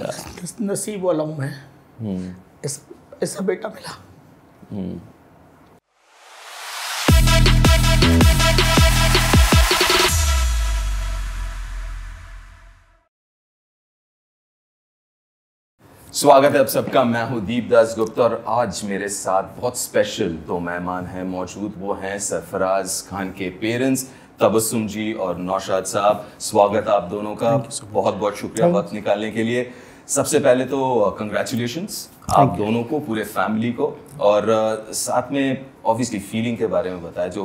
नसीब वाला हूँ मैं हम्म। इस बेटा मिला हम्म। स्वागत है आप सबका मैं हूं दीपदास गुप्ता और आज मेरे साथ बहुत स्पेशल दो मेहमान हैं मौजूद वो हैं सरफराज खान के पेरेंट्स तबस्सुम जी और नौशाद साहब स्वागत आप दोनों का बहुत बहुत शुक्रिया वक्त निकालने के लिए सबसे पहले तो कंग्रेचुलेशन uh, आप दोनों को पूरे फैमिली को और uh, साथ में ऑब्वियसली फीलिंग के बारे में बताया जो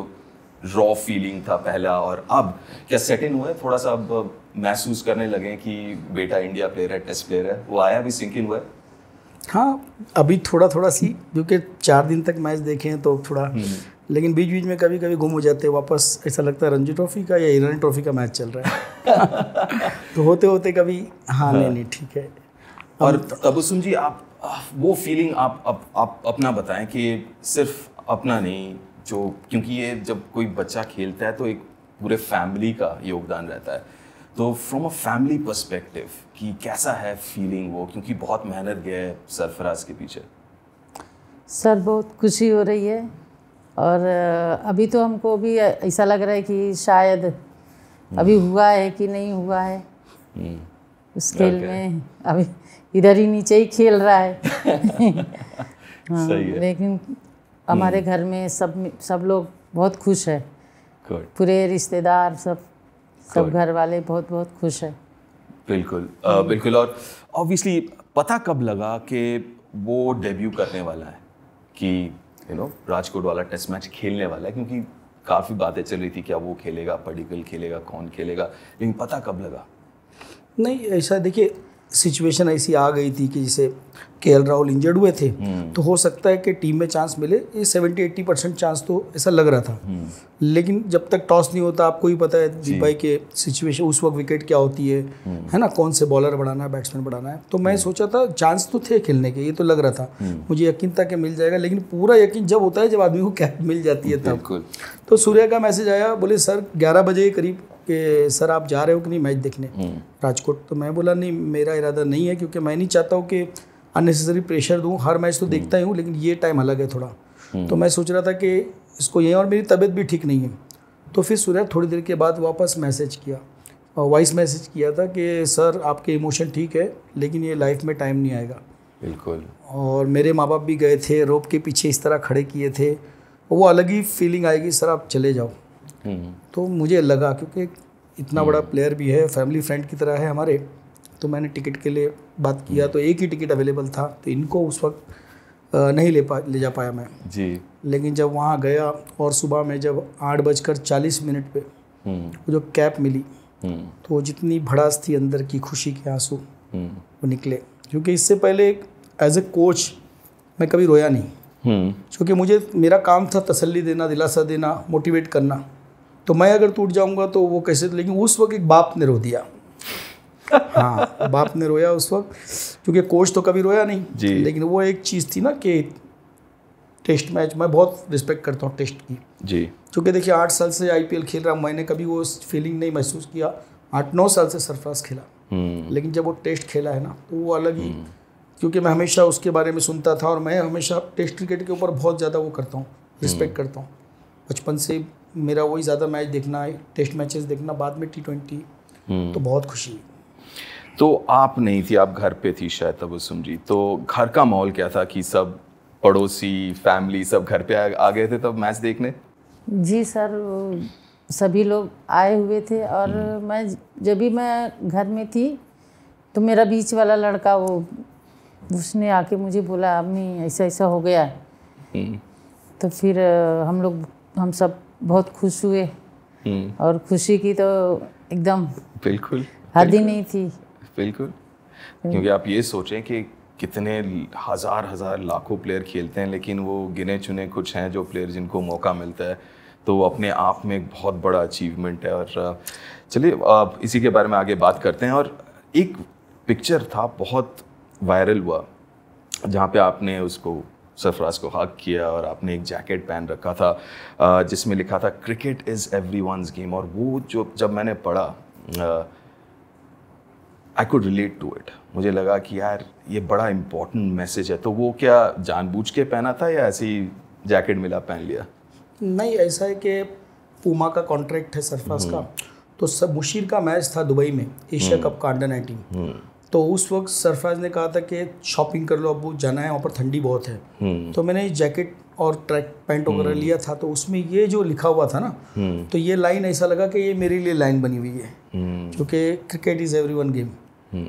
रॉ फीलिंग था पहला और अब क्या सेट इन हुआ है थोड़ा सा अब uh, महसूस करने लगे कि बेटा इंडिया प्लेयर है टेस्ट प्लेयर है वो आया भी सिंक इन हुआ है हाँ अभी थोड़ा थोड़ा सी क्योंकि चार दिन तक मैच देखे हैं तो थोड़ा हम्म। लेकिन बीच बीच में कभी कभी गुम हो जाते हैं वापस ऐसा लगता है रणजी ट्रॉफी का या ईरान ट्रॉफी का मैच चल रहा है तो होते होते कभी हाँ नहीं नहीं ठीक है और तबसुम जी आप वो फीलिंग आप आप, आप अपना बताएं कि सिर्फ अपना नहीं जो क्योंकि ये जब कोई बच्चा खेलता है तो एक पूरे फैमिली का योगदान रहता है तो फ्रॉम अ फैमिली परस्पेक्टिव कि कैसा है फीलिंग वो क्योंकि बहुत मेहनत गया है सरफराज के पीछे सर बहुत खुशी हो रही है और अभी तो हमको भी ऐसा लग रहा है कि शायद अभी हुआ है कि नहीं हुआ है हम्म। उस खेल में अभी इधर ही नीचे ही खेल रहा है हाँ सही है। लेकिन हमारे हम्म। घर में सब सब लोग बहुत खुश है पूरे रिश्तेदार सब सब घर वाले बहुत बहुत खुश है बिल्कुल आ, हम्म। बिल्कुल और ऑब्वियसली पता कब लगा कि वो डेब्यू करने वाला है कि यू नो राजकोट वाला टेस्ट मैच खेलने वाला है क्योंकि काफ़ी बातें चल रही थी क्या वो खेलेगा पडिकल खेलेगा कौन खेलेगा लेकिन पता कब लगा नहीं ऐसा देखिए सिचुएशन ऐसी आ गई थी कि जैसे के एल राहुल इंजर्ड हुए थे हम्म। तो हो सकता है कि टीम में चांस मिले ये सेवेंटी एट्टी परसेंट चांस तो ऐसा लग रहा था हम्म। लेकिन जब तक टॉस नहीं होता आपको ही पता है दीप भाई के सिचुएशन उस वक्त विकेट क्या होती है हम्म। है ना कौन से बॉलर बढ़ाना है बैट्समैन बढ़ाना है तो मैं सोचा था चांस तो थे खेलने के ये तो लग रहा था मुझे यकीन था कि मिल जाएगा लेकिन पूरा यकीन जब होता है जब आदमी को कैप मिल जाती है तब तो सूर्या का मैसेज आया बोले सर ग्यारह बजे के करीब कि सर आप जा रहे हो कि नहीं मैच देखने हम्म। राजकोट तो मैं बोला नहीं मेरा इरादा नहीं है क्योंकि मैं नहीं चाहता हूँ कि अननेसेसरी प्रेशर दूँ हर मैच तो हम्म। देखता ही हूँ लेकिन ये टाइम अलग है थोड़ा हम्म। तो मैं सोच रहा था कि इसको ये और मेरी तबीयत भी ठीक नहीं है तो फिर सूर्या थोड़ी देर के बाद वापस मैसेज किया वॉइस मैसेज किया था कि सर आपके इमोशन ठीक है लेकिन ये लाइफ में टाइम नहीं आएगा बिल्कुल और मेरे माँ बाप भी गए थे रोप के पीछे इस तरह खड़े किए थे वो अलग ही फीलिंग आएगी सर आप चले जाओ हम्म। तो मुझे लगा क्योंकि इतना बड़ा प्लेयर हम्म। भी है फैमिली फ्रेंड की तरह है हमारे तो मैंने टिकट के लिए बात किया हम्म। तो एक ही टिकट अवेलेबल था तो इनको उस वक्त नहीं ले पा ले जा पाया मैं जी लेकिन जब वहाँ गया और सुबह में जब आठ बजकर चालीस मिनट पे जो कैप मिली तो वो जितनी भड़ास थी अंदर की खुशी के आंसू वो निकले क्योंकि इससे पहले एज ए कोच मैं कभी रोया नहीं क्योंकि मुझे मेरा काम था तसल्ली देना दिलासा देना मोटिवेट करना तो मैं अगर टूट जाऊँगा तो वो कैसे तो, लेकिन उस वक्त एक बाप ने रो दिया हाँ बाप ने रोया उस वक्त क्योंकि कोच तो कभी रोया नहीं जी। लेकिन वो एक चीज़ थी ना कि टेस्ट मैच मैं बहुत रिस्पेक्ट करता हूँ टेस्ट की जी क्योंकि देखिए आठ साल से आईपीएल खेल रहा मैंने कभी वो फीलिंग नहीं महसूस किया आठ नौ साल से सरफराज खेला हम्म। लेकिन जब वो टेस्ट खेला है ना तो वो अलग ही हम्म। क्योंकि मैं हमेशा उसके बारे में सुनता था और मैं हमेशा टेस्ट क्रिकेट के ऊपर बहुत ज़्यादा वो करता हूँ रिस्पेक्ट हम्म। करता हूँ बचपन से मेरा वही ज़्यादा मैच देखना टेस्ट मैचेस देखना बाद में टी ट्वेंटी हम्म। तो बहुत खुशी तो आप नहीं थी आप घर पे थी शायद तबस्सुम जी तो घर का माहौल क्या था कि सब पड़ोसी फैमिली सब घर पे आ, आ गए थे तब मैच देखने जी सर सभी लोग आए हुए थे और हम्म। मैं जब भी मैं घर में थी तो मेरा बीच वाला लड़का वो उसने आके मुझे बोला अम्मी ऐसा ऐसा हो गया हम्म। तो फिर हम लोग हम सब बहुत खुश हुए हम्म। और खुशी की तो एकदम बिल्कुल हद ही नहीं थी बिल्कुल हम्म। क्योंकि आप ये सोचें कि कितने हज़ार हज़ार लाखों प्लेयर खेलते हैं लेकिन वो गिने चुने कुछ हैं जो प्लेयर जिनको मौका मिलता है तो वो अपने आप में एक बहुत बड़ा अचीवमेंट है और चलिए आप इसी के बारे में आगे बात करते हैं और एक पिक्चर था बहुत वायरल हुआ जहाँ पे आपने उसको सरफराज को हाक किया और आपने एक जैकेट पहन रखा था जिसमें लिखा था क्रिकेट इज़ एवरी गेम और वो जो जब मैंने पढ़ा I could relate to it मुझे लगा कि यार ये बड़ा इम्पोर्टेंट मैसेज है तो वो क्या जानबूझ के पहना था या ऐसे ही जैकेट मिला पहन लिया नहीं ऐसा है कि पूमा का कॉन्ट्रैक्ट है सरफराज का हम्म। तो सब मुशीर का मैच था दुबई में एशिया कप हम्म। का अंडर नाइनटीन तो उस वक्त सरफराज ने कहा था कि शॉपिंग कर लो अबू जाना है वहाँ पर ठंडी बहुत है हम्म। तो मैंने जैकेट और ट्रैक पैंट वगैरह हम्म। लिया था तो उसमें ये जो लिखा हुआ था ना हम्म। तो ये लाइन ऐसा लगा कि ये मेरे लिए लाइन बनी हुई है क्योंकि cricket is everyone game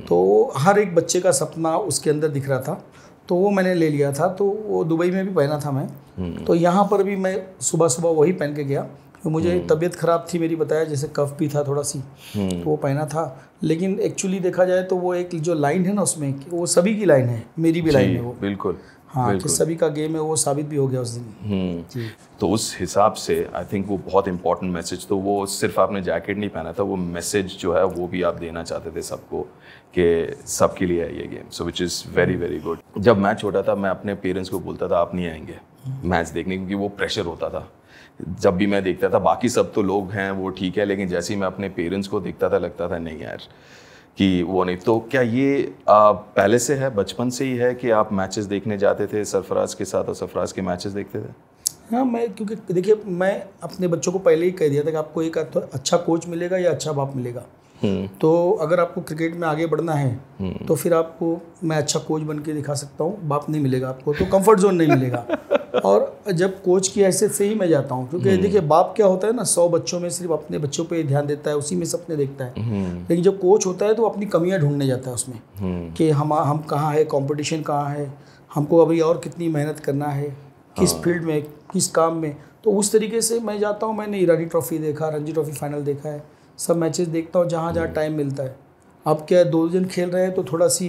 तो हर एक बच्चे का सपना उसके अंदर दिख रहा था तो वो मैंने ले लिया था तो वो दुबई में भी पहना था मैं तो यहाँ पर भी मैं सुबह सुबह वही पहन के गया तो मुझे हम्म। तबीयत ख़राब थी मेरी बताया जैसे कफ भी था थोड़ा सी तो वो पहना था लेकिन एक्चुअली देखा जाए तो वो एक जो लाइन है ना उसमें वो सभी की लाइन है मेरी भी लाइन है वो बिल्कुल हाँ कि सभी का गेम है वो साबित भी हो गया उस दिन हम्म। तो उस हिसाब से आई थिंक वो बहुत इंपॉर्टेंट मैसेज तो वो सिर्फ आपने जैकेट नहीं पहना था वो मैसेज जो है वो भी आप देना चाहते थे सबको कि सबके लिए है ये game so which is very very good जब मैं छोटा था मैं अपने पेरेंट्स को बोलता था आप नहीं आएंगे मैच देखने क्योंकि वो प्रेशर होता था जब भी मैं देखता था बाकी सब तो लोग हैं वो ठीक है लेकिन जैसे ही मैं अपने पेरेंट्स को देखता था लगता था नहीं यार कि वो नहीं तो क्या ये आ, पहले से है बचपन से ही है कि आप मैचेस देखने जाते थे सरफराज के साथ और सरफराज के मैचेस देखते थे हाँ मैं क्योंकि देखिए मैं अपने बच्चों को पहले ही कह दिया था कि आपको एक अच्छा कोच मिलेगा या अच्छा बाप मिलेगा तो अगर आपको क्रिकेट में आगे बढ़ना है तो फिर आपको मैं अच्छा कोच बन के दिखा सकता हूँ बाप नहीं मिलेगा आपको तो कंफर्ट जोन नहीं मिलेगा और जब कोच की हैसियत से ही मैं जाता हूँ क्योंकि हम्म। देखिए बाप क्या होता है ना सौ बच्चों में सिर्फ अपने बच्चों पर ध्यान देता है उसी में सपने देखता है हम्म। लेकिन जब कोच होता है तो अपनी कमियाँ ढूंढने जाता है उसमें हम्म। कि हम हम कहाँ है कॉम्पिटिशन कहाँ है हमको अभी और कितनी मेहनत करना है किस हाँ। फील्ड में किस काम में तो उस तरीके से मैं जाता हूँ मैंने ईरानी ट्रॉफी देखा रणजी ट्रॉफी फाइनल देखा है सब मैचेस देखता हूँ जहाँ जहाँ टाइम हम्म। मिलता है अब क्या है दो दिन खेल रहे हैं तो थोड़ा सी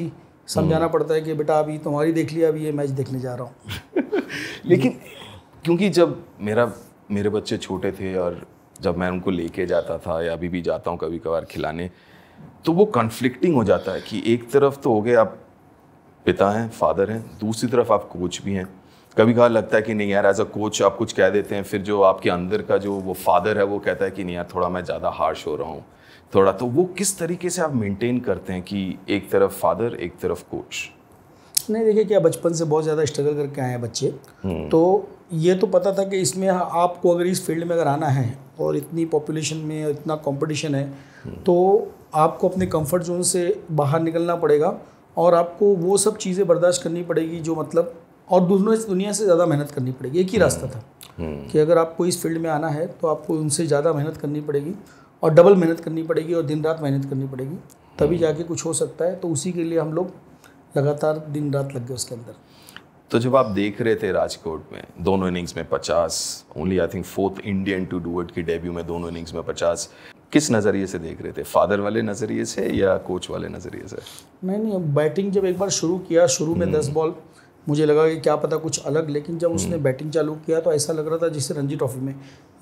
समझाना हम्म। पड़ता है कि बेटा अभी तुम्हारी देख लिया अभी ये मैच देखने जा रहा हूँ लेकिन क्योंकि जब मेरा मेरे बच्चे छोटे थे और जब मैं उनको लेके जाता था या अभी भी जाता हूँ कभी कभार खिलाने तो वो कन्फ्लिक्टिंग हो जाता है कि एक तरफ तो हो गए आप पिता हैं फादर हैं दूसरी तरफ आप कोच भी हैं कभी कहा लगता है कि नहीं यार एज अ कोच आप कुछ कह देते हैं फिर जो आपके अंदर का जो वो फादर है वो कहता है कि नहीं यार थोड़ा मैं ज़्यादा हार्श हो रहा हूँ थोड़ा तो वो किस तरीके से आप मेंटेन करते हैं कि एक तरफ फादर एक तरफ कोच नहीं देखिए क्या बचपन से बहुत ज़्यादा स्ट्रगल करके आए हैं बच्चे हम्म। तो ये तो पता था कि इसमें आपको अगर इस फील्ड में अगर आना है और इतनी पॉपुलेशन में इतना कंपटीशन है हम्म। तो आपको अपने कंफर्ट जोन से बाहर निकलना पड़ेगा और आपको वो सब चीज़ें बर्दाश्त करनी पड़ेगी जो मतलब और दूसरों इस दुनिया से ज़्यादा मेहनत करनी पड़ेगी एक ही हम्म। रास्ता था हम्म। कि अगर आपको इस फील्ड में आना है तो आपको उनसे ज़्यादा मेहनत करनी पड़ेगी और डबल मेहनत करनी पड़ेगी और दिन रात मेहनत करनी पड़ेगी तभी हम्म। जाके कुछ हो सकता है तो उसी के लिए हम लोग लगातार दिन रात लग गए उसके अंदर तो जब आप देख रहे थे राजकोट में दोनों इनिंग्स में पचास only I think fourth Indian to do it की डेब्यू में दोनों इनिंग्स में पचास किस नज़रिए से देख रहे थे फादर वाले नज़रिए से या कोच वाले नज़रिए से नहीं नहीं बैटिंग जब एक बार शुरू किया शुरू में दस बॉल मुझे लगा कि क्या पता कुछ अलग लेकिन जब उसने हम्म। बैटिंग चालू किया तो ऐसा लग रहा था जैसे रणजी ट्रॉफी में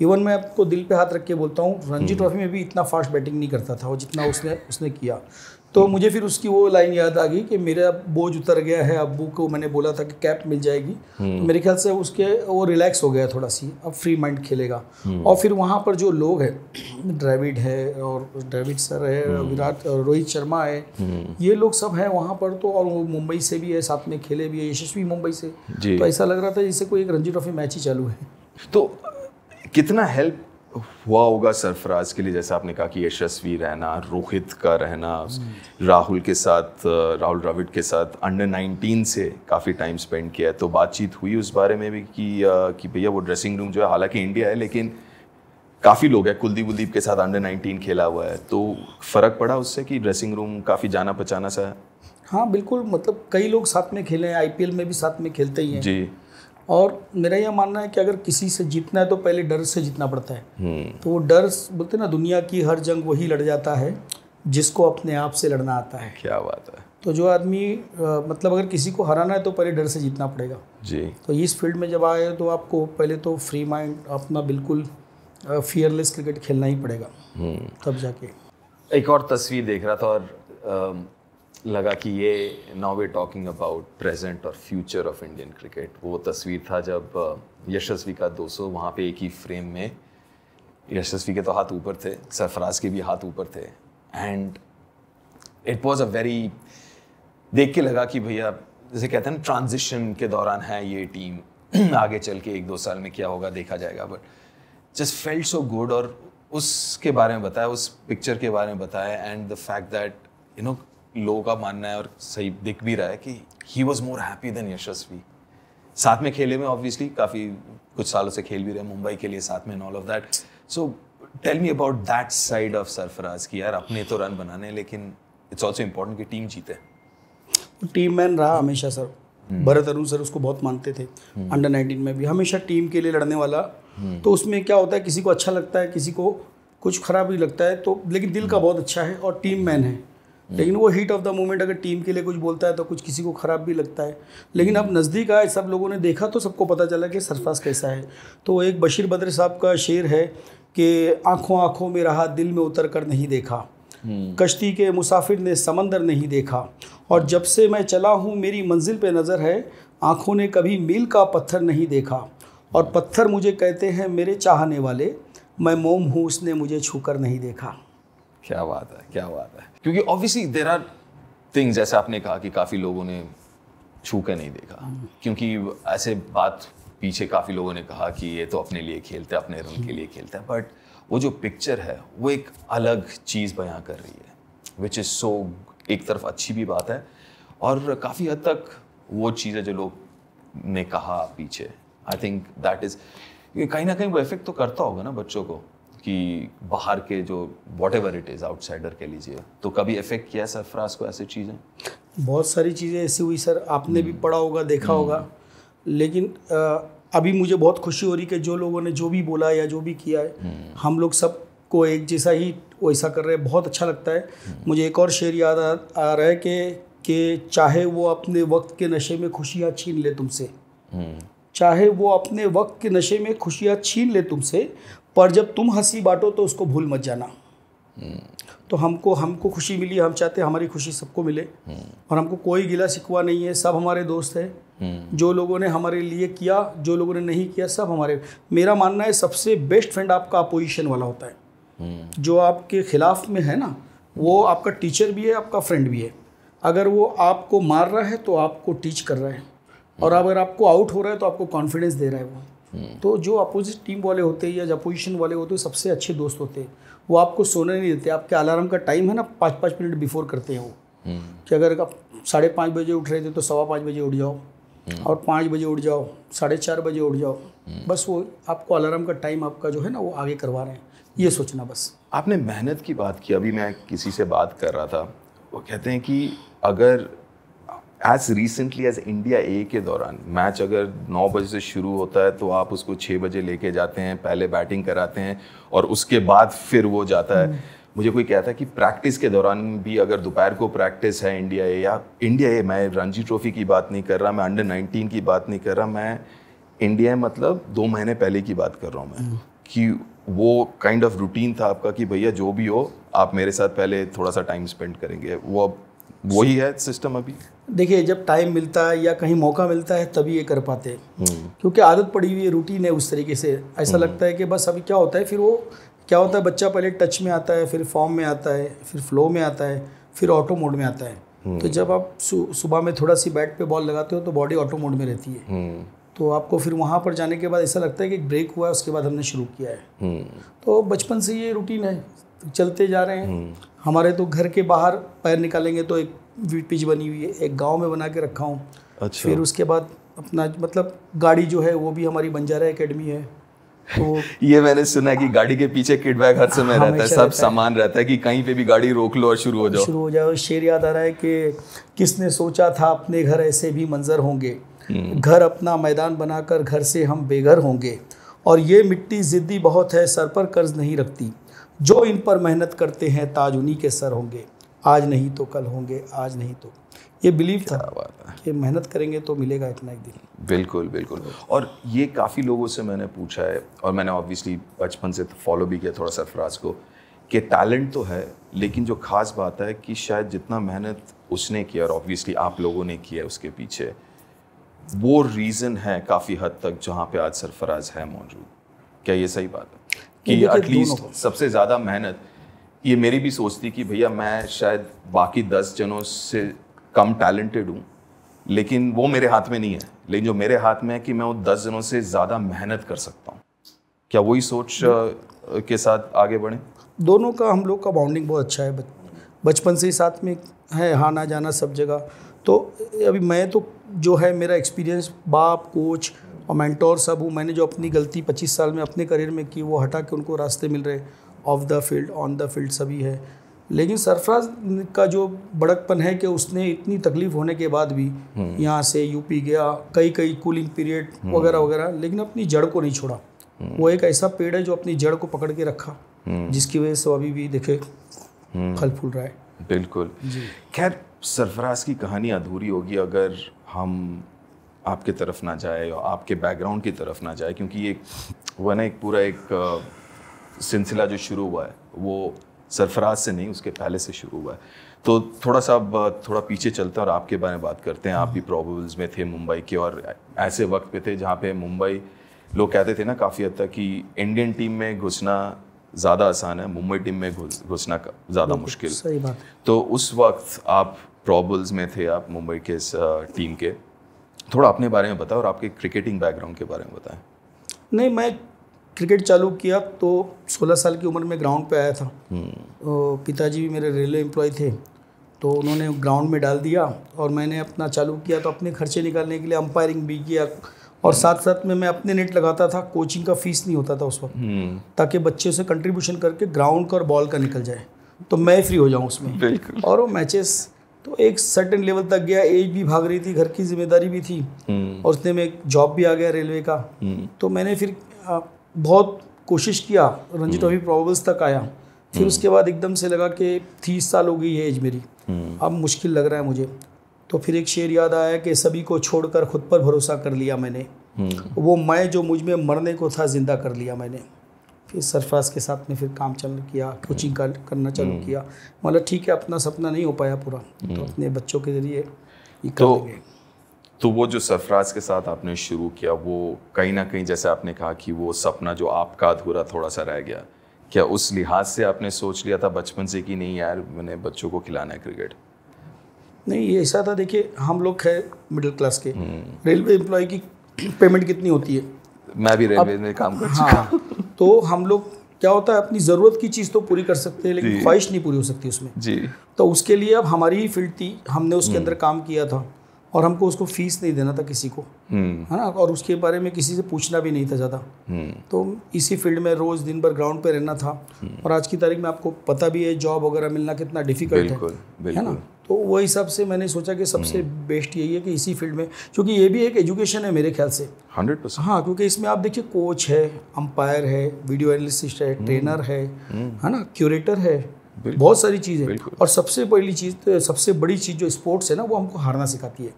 इवन मैं आपको दिल पे हाथ रख के बोलता हूँ रणजी हम्म। ट्रॉफी में भी इतना फास्ट बैटिंग नहीं करता था और जितना उसने उसने किया तो मुझे फिर उसकी वो लाइन याद आ गई कि मेरा बोझ उतर गया है अबू को मैंने बोला था कि कैप मिल जाएगी हम्म। तो मेरे ख्याल से उसके वो रिलैक्स हो गया थोड़ा सी अब फ्री माइंड खेलेगा हम्म। और फिर वहाँ पर जो लोग हैं ड्राविड है और ड्राविड सर है हम्म। विराट रोहित शर्मा है ये लोग सब हैं वहाँ पर तो और वो मुंबई से भी है साथ में खेले भी है यशस्वी मुंबई से तो ऐसा लग रहा था जैसे कोई एक रणजी ट्रॉफी मैच ही चालू है तो कितना हेल्प हुआ होगा सरफराज के लिए जैसा आपने कहा कि यशस्वी रहना रोहित का रहना राहुल के साथ राहुल द्रविड के साथ अंडर 19 से काफ़ी टाइम स्पेंड किया है तो बातचीत हुई उस बारे में भी कि कि भैया वो ड्रेसिंग रूम जो है हालांकि इंडिया है लेकिन काफ़ी लोग हैं कुलदीप उलदीप के साथ अंडर 19 खेला हुआ है तो फ़र्क पड़ा उससे कि ड्रेसिंग रूम काफ़ी जाना पहचाना सा है हाँ बिल्कुल मतलब कई लोग साथ में खेले हैं आईपीएल में भी साथ में खेलते ही हैं जी और मेरा यह मानना है कि अगर किसी से जीतना है तो पहले डर से जीतना पड़ता है हम्म। तो वो डर बोलते ना दुनिया की हर जंग वही लड़ जाता है जिसको अपने आप से लड़ना आता है क्या बात है तो जो आदमी मतलब अगर किसी को हराना है तो पहले डर से जीतना पड़ेगा जी तो इस फील्ड में जब आए तो आपको पहले तो फ्री माइंड अपना बिल्कुल फियरलेस क्रिकेट खेलना ही पड़ेगा हम्म। तब जाके एक और तस्वीर देख रहा था और लगा कि ये now we talking about present और फ्यूचर ऑफ इंडियन क्रिकेट वो तस्वीर था जब uh, यशस्वी का 200 सौ वहाँ पर एक ही फ्रेम में यशस्वी के तो हाथ ऊपर थे सरफराज के भी हाथ ऊपर थे and it was a very देख के लगा कि भैया जैसे कहते हैं ना ट्रांजिशन के दौरान है ये टीम आगे चल के एक दो साल में क्या होगा देखा जाएगा but just felt so good और उसके बारे में बताया उस पिक्चर के बारे में बताया and the fact that you know लोगों का मानना है और सही दिख भी रहा है कि he was more happy than Yashasvi साथ में खेले में ऑब्वियसली काफ़ी कुछ सालों से खेल भी रहे मुंबई के लिए साथ में all of that so tell me about that side of Sarfaraz की यार अपने तो रन बनाने लेकिन इट्स ऑल्सो इम्पोर्टेंट कि टीम जीते टीम मैन रहा हमेशा sir hmm. Bharat Arun sir उसको बहुत मानते थे अंडर हम्म। नाइनटीन में भी हमेशा टीम के लिए लड़ने वाला हम्म। तो उसमें क्या होता है किसी को अच्छा लगता है किसी को कुछ खराब भी लगता है तो लेकिन दिल का बहुत अच्छा है और टीम मैन है लेकिन वो हीट ऑफ द मोमेंट अगर टीम के लिए कुछ बोलता है तो कुछ किसी को ख़राब भी लगता है लेकिन अब नज़दीक आए सब लोगों ने देखा तो सबको पता चला कि सरफास कैसा है तो एक बशीर बद्र साहब का शेर है कि आँखों आँखों में रहा दिल में उतर कर नहीं देखा हम्म। कश्ती के मुसाफिर ने समंदर नहीं देखा और जब से मैं चला हूँ मेरी मंजिल पर नज़र है आँखों ने कभी मील का पत्थर नहीं देखा और पत्थर मुझे कहते हैं मेरे चाहने वाले मैं मोम हूँ उसने मुझे छूकर नहीं देखा क्या बात है क्या बात है क्योंकि ऑब्वियसली देर आर थिंग्स जैसे आपने कहा कि काफ़ी लोगों ने छू कर नहीं देखा हाँ। क्योंकि ऐसे बात पीछे काफ़ी लोगों ने कहा कि ये तो अपने लिए खेलते हैं अपने रंग के लिए खेलता है बट वो जो पिक्चर है वो एक अलग चीज़ बयां कर रही है विच इज़ सो एक तरफ अच्छी भी बात है और काफ़ी हद तक वो चीज़ें जो लोग ने कहा पीछे आई थिंक दैट इज़ कहीं ना कहीं वो इफेक्ट तो करता होगा ना बच्चों को कि बाहर के जो whatever it is outsider कह लीजिए तो कभी इफेक्ट किया है सरफराज को ऐसी चीज़ें बहुत सारी चीज़ें ऐसी हुई सर आपने भी हम्म। पढ़ा होगा देखा हम्म। होगा लेकिन आ, अभी मुझे बहुत खुशी हो रही कि जो लोगों ने जो भी बोला या जो भी किया है हम्म। हम लोग सब को एक जैसा ही वैसा कर रहे हैं बहुत अच्छा लगता है मुझे एक और शेर याद आ, आ रहा है कि कि चाहे वो अपने वक्त के नशे में खुशियाँ छीन ले तुमसे चाहे वो अपने वक्त के नशे में खुशियाँ छीन ले तुमसे पर जब तुम हंसी बांटो तो उसको भूल मत जाना तो हमको हमको खुशी मिली हम चाहते हमारी खुशी सबको मिले और हमको कोई गिला शिकवा नहीं है सब हमारे दोस्त हैं जो लोगों ने हमारे लिए किया जो लोगों ने नहीं किया सब हमारे मेरा मानना है सबसे बेस्ट फ्रेंड आपका अपोजिशन वाला होता है जो आपके खिलाफ में है ना वो आपका टीचर भी है आपका फ्रेंड भी है अगर वो आपको मार रहा है तो आपको टीच कर रहा है और अगर आपको आउट हो रहा है तो आपको कॉन्फिडेंस दे रहा है वो हम्म। तो जो अपोजिट टीम वाले होते हैं या अपोजिशन वाले होते हैं सबसे अच्छे दोस्त होते हैं वो आपको सोने नहीं देते आपके अलार्म का टाइम है ना पाँच पाँच मिनट बिफोर करते हैं वो हम्म। कि अगर आप साढ़े पाँच बजे उठ रहे थे तो सवा पाँच बजे उठ जाओ हम्म। और पाँच बजे उठ जाओ साढ़े चार बजे उठ जाओ बस वो आपको अलार्म का टाइम आपका जो है ना वो आगे करवा रहे हैं ये सोचना बस आपने मेहनत की बात की अभी मैं किसी से बात कर रहा था वो कहते हैं कि अगर as recently as India A के दौरान मैच अगर नौ बजे से शुरू होता है तो आप उसको छः बजे लेके जाते हैं पहले बैटिंग कराते हैं और उसके बाद फिर वो जाता है हम्म। मुझे कोई कहता है कि प्रैक्टिस के दौरान भी अगर दोपहर को प्रैक्टिस है इंडिया ए या इंडिया ए मैं रणजी ट्रॉफी की बात नहीं कर रहा मैं अंडर नाइनटीन की बात नहीं कर रहा मैं इंडिया मतलब दो महीने पहले की बात कर रहा हूँ मैं हम्म। कि वो काइंड ऑफ रूटीन था आपका कि भैया जो भी हो आप मेरे साथ पहले थोड़ा सा टाइम स्पेंड करेंगे वो अब वही है सिस्टम अभी देखिए जब टाइम मिलता है या कहीं मौका मिलता है तभी ये कर पाते हम्म। क्योंकि आदत पड़ी हुई है रूटीन है उस तरीके से ऐसा हम्म। लगता है कि बस अभी क्या होता है फिर वो क्या होता है बच्चा पहले टच में आता है फिर फॉर्म में आता है फिर फ्लो में आता है फिर ऑटो मोड में आता है हम्म। तो जब आप सुबह में थोड़ा सी बैट पे बॉल लगाते हो तो बॉडी ऑटो मोड में रहती है तो आपको फिर वहाँ पर जाने के बाद ऐसा लगता है कि ब्रेक हुआ है उसके बाद हमने शुरू किया है तो बचपन से ये रूटीन है चलते जा रहे हैं हमारे तो घर के बाहर पैर निकालेंगे तो एक वीट पिच बनी हुई है एक गाँव में बना के रखा हूँ अच्छा फिर उसके बाद अपना मतलब गाड़ी जो है वो भी हमारी बंजारा एकेडमी है तो ये मैंने सुना है कि गाड़ी के पीछे किट हर समय रहता है सब सामान रहता है कि कहीं पे भी गाड़ी रोक लो और शुरू हो जाओ शुरू हो जाओ शेर याद आ रहा है कि किसने सोचा था अपने घर ऐसे भी मंजर होंगे हम्म। घर अपना मैदान बनाकर घर से हम बेघर होंगे और ये मिट्टी ज़िद्दी बहुत है सर पर कर्ज नहीं रखती जो इन पर मेहनत करते हैं ताज उन्हीं के सर होंगे आज नहीं तो कल होंगे आज नहीं तो ये बिलीव था कि मेहनत करेंगे तो मिलेगा इतना एक दिन बिल्कुल बिल्कुल और ये काफ़ी लोगों से मैंने पूछा है और मैंने ऑब्वियसली बचपन से फॉलो भी किया थोड़ा सरफराज को कि टैलेंट तो है लेकिन जो खास बात है कि शायद जितना मेहनत उसने किया और ऑब्वियसली आप लोगों ने किया उसके पीछे वो रीज़न है काफ़ी हद तक जहाँ पे आज सरफराज है मौजूद क्या ये सही बात है कि एटलीस्ट सबसे ज़्यादा मेहनत ये मेरी भी सोच थी कि भैया मैं शायद बाकी दस जनों से कम टैलेंटेड हूँ लेकिन वो मेरे हाथ में नहीं है लेकिन जो मेरे हाथ में है कि मैं वो दस जनों से ज़्यादा मेहनत कर सकता हूँ क्या वही सोच के साथ आगे बढ़ें दोनों का हम लोग का बाउंडिंग बहुत अच्छा है बचपन से ही साथ में है आना ना जाना सब जगह तो अभी मैं तो जो है मेरा एक्सपीरियंस बाप कोच और मैंटोर सब हूँ मैंने जो अपनी गलती 25 साल में अपने करियर में की वो हटा के उनको रास्ते मिल रहे हैं off the field on the field सभी है लेकिन सरफराज का जो बड़कपन है कि उसने इतनी तकलीफ होने के बाद भी हम्म। यहाँ से यूपी गया कई कई कूलिंग पीरियड वगैरह वगैरह लेकिन अपनी जड़ को नहीं छोड़ा हम्म। वो एक ऐसा पेड़ है जो अपनी जड़ को पकड़ के रखा हम्म। जिसकी वजह से अभी भी देखे फल फूल रहा है बिल्कुल खैर सरफराज की कहानी अधूरी होगी अगर हम आपके तरफ ना जाए और आपके बैकग्राउंड की तरफ ना जाए क्योंकि ये वह ना एक पूरा एक सिलसिला जो शुरू हुआ है वो सरफराज से नहीं उसके पहले से शुरू हुआ है तो थोड़ा सा अब थोड़ा पीछे चलते हैं और आपके बारे में बात करते हैं आप भी प्रॉब्लम्स में थे मुंबई के और ऐसे वक्त पे थे जहाँ पे मुंबई लोग कहते थे ना काफ़ी हद तक कि इंडियन टीम में घुसना ज़्यादा आसान है मुंबई टीम में घुसना ज़्यादा मुश्किल सही बात तो उस वक्त आप प्रॉबल्स में थे आप मुंबई के इस टीम के थोड़ा अपने बारे में बताओ और आपके क्रिकेटिंग बैकग्राउंड के बारे में बताएं नहीं मैं क्रिकेट चालू किया तो 16 साल की उम्र में ग्राउंड पे आया था हम्म। पिताजी भी मेरे रेलवे एम्प्लॉय थे तो उन्होंने ग्राउंड में डाल दिया और मैंने अपना चालू किया तो अपने खर्चे निकालने के लिए अंपायरिंग भी किया और साथ साथ में मैं अपने नेट लगाता था कोचिंग का फीस नहीं होता था उस वक्त हम्म। ताकि बच्चे से कंट्रीब्यूशन करके ग्राउंड का और बॉल का निकल जाए तो मैं फ्री हो जाऊँ उसमें और वो मैचेस तो एक सर्टेन लेवल तक गया एज भी भाग रही थी घर की जिम्मेदारी भी थी हम्म। और उसने में एक जॉब भी आ गया रेलवे का तो मैंने फिर बहुत कोशिश किया रणजी ट्रॉफी प्रॉबल्स तक आया फिर हम्म। उसके बाद एकदम से लगा कि तीस साल हो गई है एज मेरी हम्म। अब मुश्किल लग रहा है मुझे तो फिर एक शेर याद आया कि सभी को छोड़कर खुद पर भरोसा कर लिया मैंने हम्म। वो मैं जो मुझ में मरने को था ज़िंदा कर लिया मैंने फिर सरफराज के साथ में फिर काम चालू किया कोचिंग का करना चालू किया मतलब ठीक है अपना सपना नहीं हो पाया पूरा तो अपने बच्चों के जरिए तो तो वो जो सरफराज के साथ आपने शुरू किया वो कहीं ना कहीं जैसे आपने कहा कि वो सपना जो आपका अधूरा थोड़ा सा रह गया क्या उस लिहाज से आपने सोच लिया था बचपन से कि नहीं यार मैंने बच्चों को खिलाना है क्रिकेट नहीं ये ऐसा था देखिए हम लोग है मिडिल क्लास के हम्म। रेलवे एम्प्लॉय की पेमेंट कितनी होती है मैं भी रेलवे में काम कर हाँ तो हम लोग क्या होता है अपनी ज़रूरत की चीज़ तो पूरी कर सकते हैं लेकिन ख्वाहिश नहीं पूरी हो सकती उसमें जी तो उसके लिए अब हमारी ही फील्ड थी हमने उसके हम्म। अंदर काम किया था और हमको उसको फीस नहीं देना था किसी को हम्म। है ना और उसके बारे में किसी से पूछना भी नहीं था ज़्यादा हम्म। तो इसी फील्ड में रोज़ दिन भर ग्राउंड पे रहना था हम्म। और आज की तारीख में आपको पता भी है जॉब वगैरह मिलना कितना डिफिकल्ट है है ना तो वही हिसाब से मैंने सोचा कि सबसे बेस्ट यही है कि इसी फील्ड में क्योंकि ये भी एक एजुकेशन है मेरे ख्याल से हंड्रेड परसेंट हाँ क्योंकि इसमें आप देखिए कोच है अंपायर है वीडियो एनालिस्ट है ट्रेनर है है ना क्यूरेटर है बहुत सारी चीज़ है और सबसे पहली चीज़ तो सबसे बड़ी चीज़ जो स्पोर्ट्स है ना वो हमको हारना सिखाती है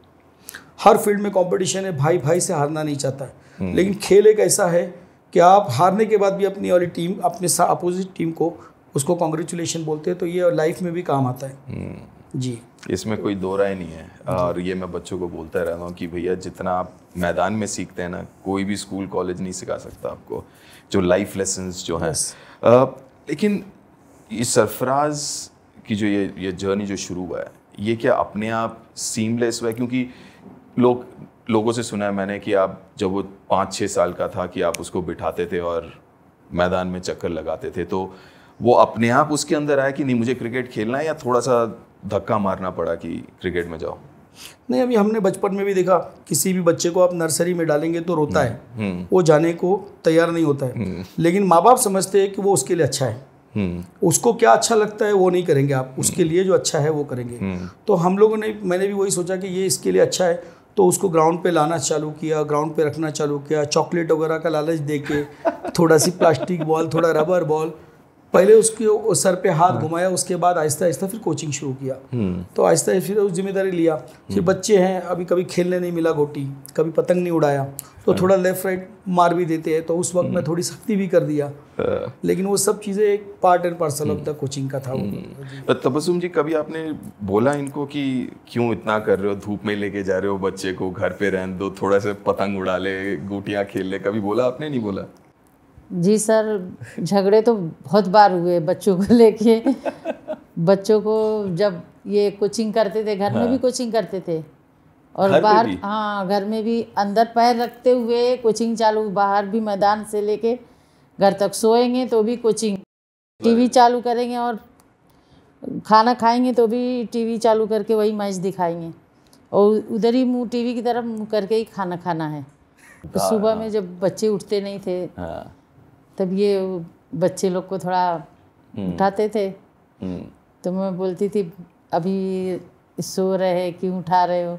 हर फील्ड में कंपटीशन है भाई भाई से हारना नहीं चाहता है हम्म। लेकिन खेल एक ऐसा है कि आप हारने के बाद भी अपनी वाली टीम अपने अपोजिट टीम को उसको कॉन्ग्रेचुलेशन बोलते हैं तो ये लाइफ में भी काम आता है हम्म। जी इसमें कोई दो राय नहीं है और ये मैं बच्चों को बोलता रहता हूँ कि भैया जितना आप मैदान में सीखते हैं ना कोई भी स्कूल कॉलेज नहीं सिखा सकता आपको जो लाइफ लेसन जो हैं लेकिन ये सरफराज की जो ये ये जर्नी जो शुरू हुआ है ये क्या अपने आप सीमलेस हुआ है क्योंकि लोग लोगों से सुना है मैंने कि आप जब वो पाँच छः साल का था कि आप उसको बिठाते थे और मैदान में चक्कर लगाते थे तो वो अपने आप उसके अंदर आया कि नहीं मुझे क्रिकेट खेलना है या थोड़ा सा धक्का मारना पड़ा कि क्रिकेट में जाओ नहीं अभी हमने बचपन में भी देखा किसी भी बच्चे को आप नर्सरी में डालेंगे तो रोता हम्म, है हम्म। वो जाने को तैयार नहीं होता है हम्म। लेकिन माँ बाप समझते हैं कि वो उसके लिए अच्छा है हम्म। उसको क्या अच्छा लगता है वो नहीं करेंगे आप उसके लिए जो अच्छा है वो करेंगे हम्म। तो हम लोगों ने मैंने भी वही सोचा कि ये इसके लिए अच्छा है तो उसको ग्राउंड पे लाना चालू किया ग्राउंड पे रखना चालू किया चॉकलेट वगैरह का लालच दे के थोड़ा सी प्लास्टिक बॉल थोड़ा रबर बॉल पहले उसके सर पे हाथ हाँ। घुमाया उसके बाद आहिस्ता आहिस्ता फिर कोचिंग शुरू किया हम्म। तो आहिस्ता फिर उस जिम्मेदारी लिया फिर बच्चे हैं अभी कभी खेलने नहीं मिला गोटी कभी पतंग नहीं उड़ाया तो हाँ। थोड़ा लेफ्ट राइट मार भी देते हैं तो उस वक्त मैं हम्म। थोड़ी सख्ती भी कर दिया हाँ। लेकिन वो सब चीज़ें एक part and parcel of the coaching का था वो हम्म। हाँ तबसुम जी कभी आपने बोला इनको कि क्यों इतना कर रहे हो धूप में लेके जा रहे हो बच्चे को घर पे रहने दो थोड़ा सा पतंग उड़ा ले गुटियाँ खेल ले कभी बोला आपने नहीं बोला जी सर झगड़े तो बहुत बार हुए बच्चों को लेके बच्चों को जब ये कोचिंग करते थे घर में भी कोचिंग करते थे और बाहर हाँ घर में भी अंदर पैर रखते हुए कोचिंग चालू बाहर भी मैदान से लेके घर तक सोएंगे तो भी कोचिंग टीवी चालू करेंगे और खाना खाएंगे तो भी टीवी चालू करके वही मैच दिखाएंगे और उधर ही मुँह टीवी की तरफ मुँह करके ही खाना खाना है तो सुबह में जब बच्चे उठते नहीं थे हाँ। तब ये बच्चे लोग को थोड़ा हम्म। उठाते थे हम्म। तो मैं बोलती थी अभी सो रहे क्यों उठा रहे हो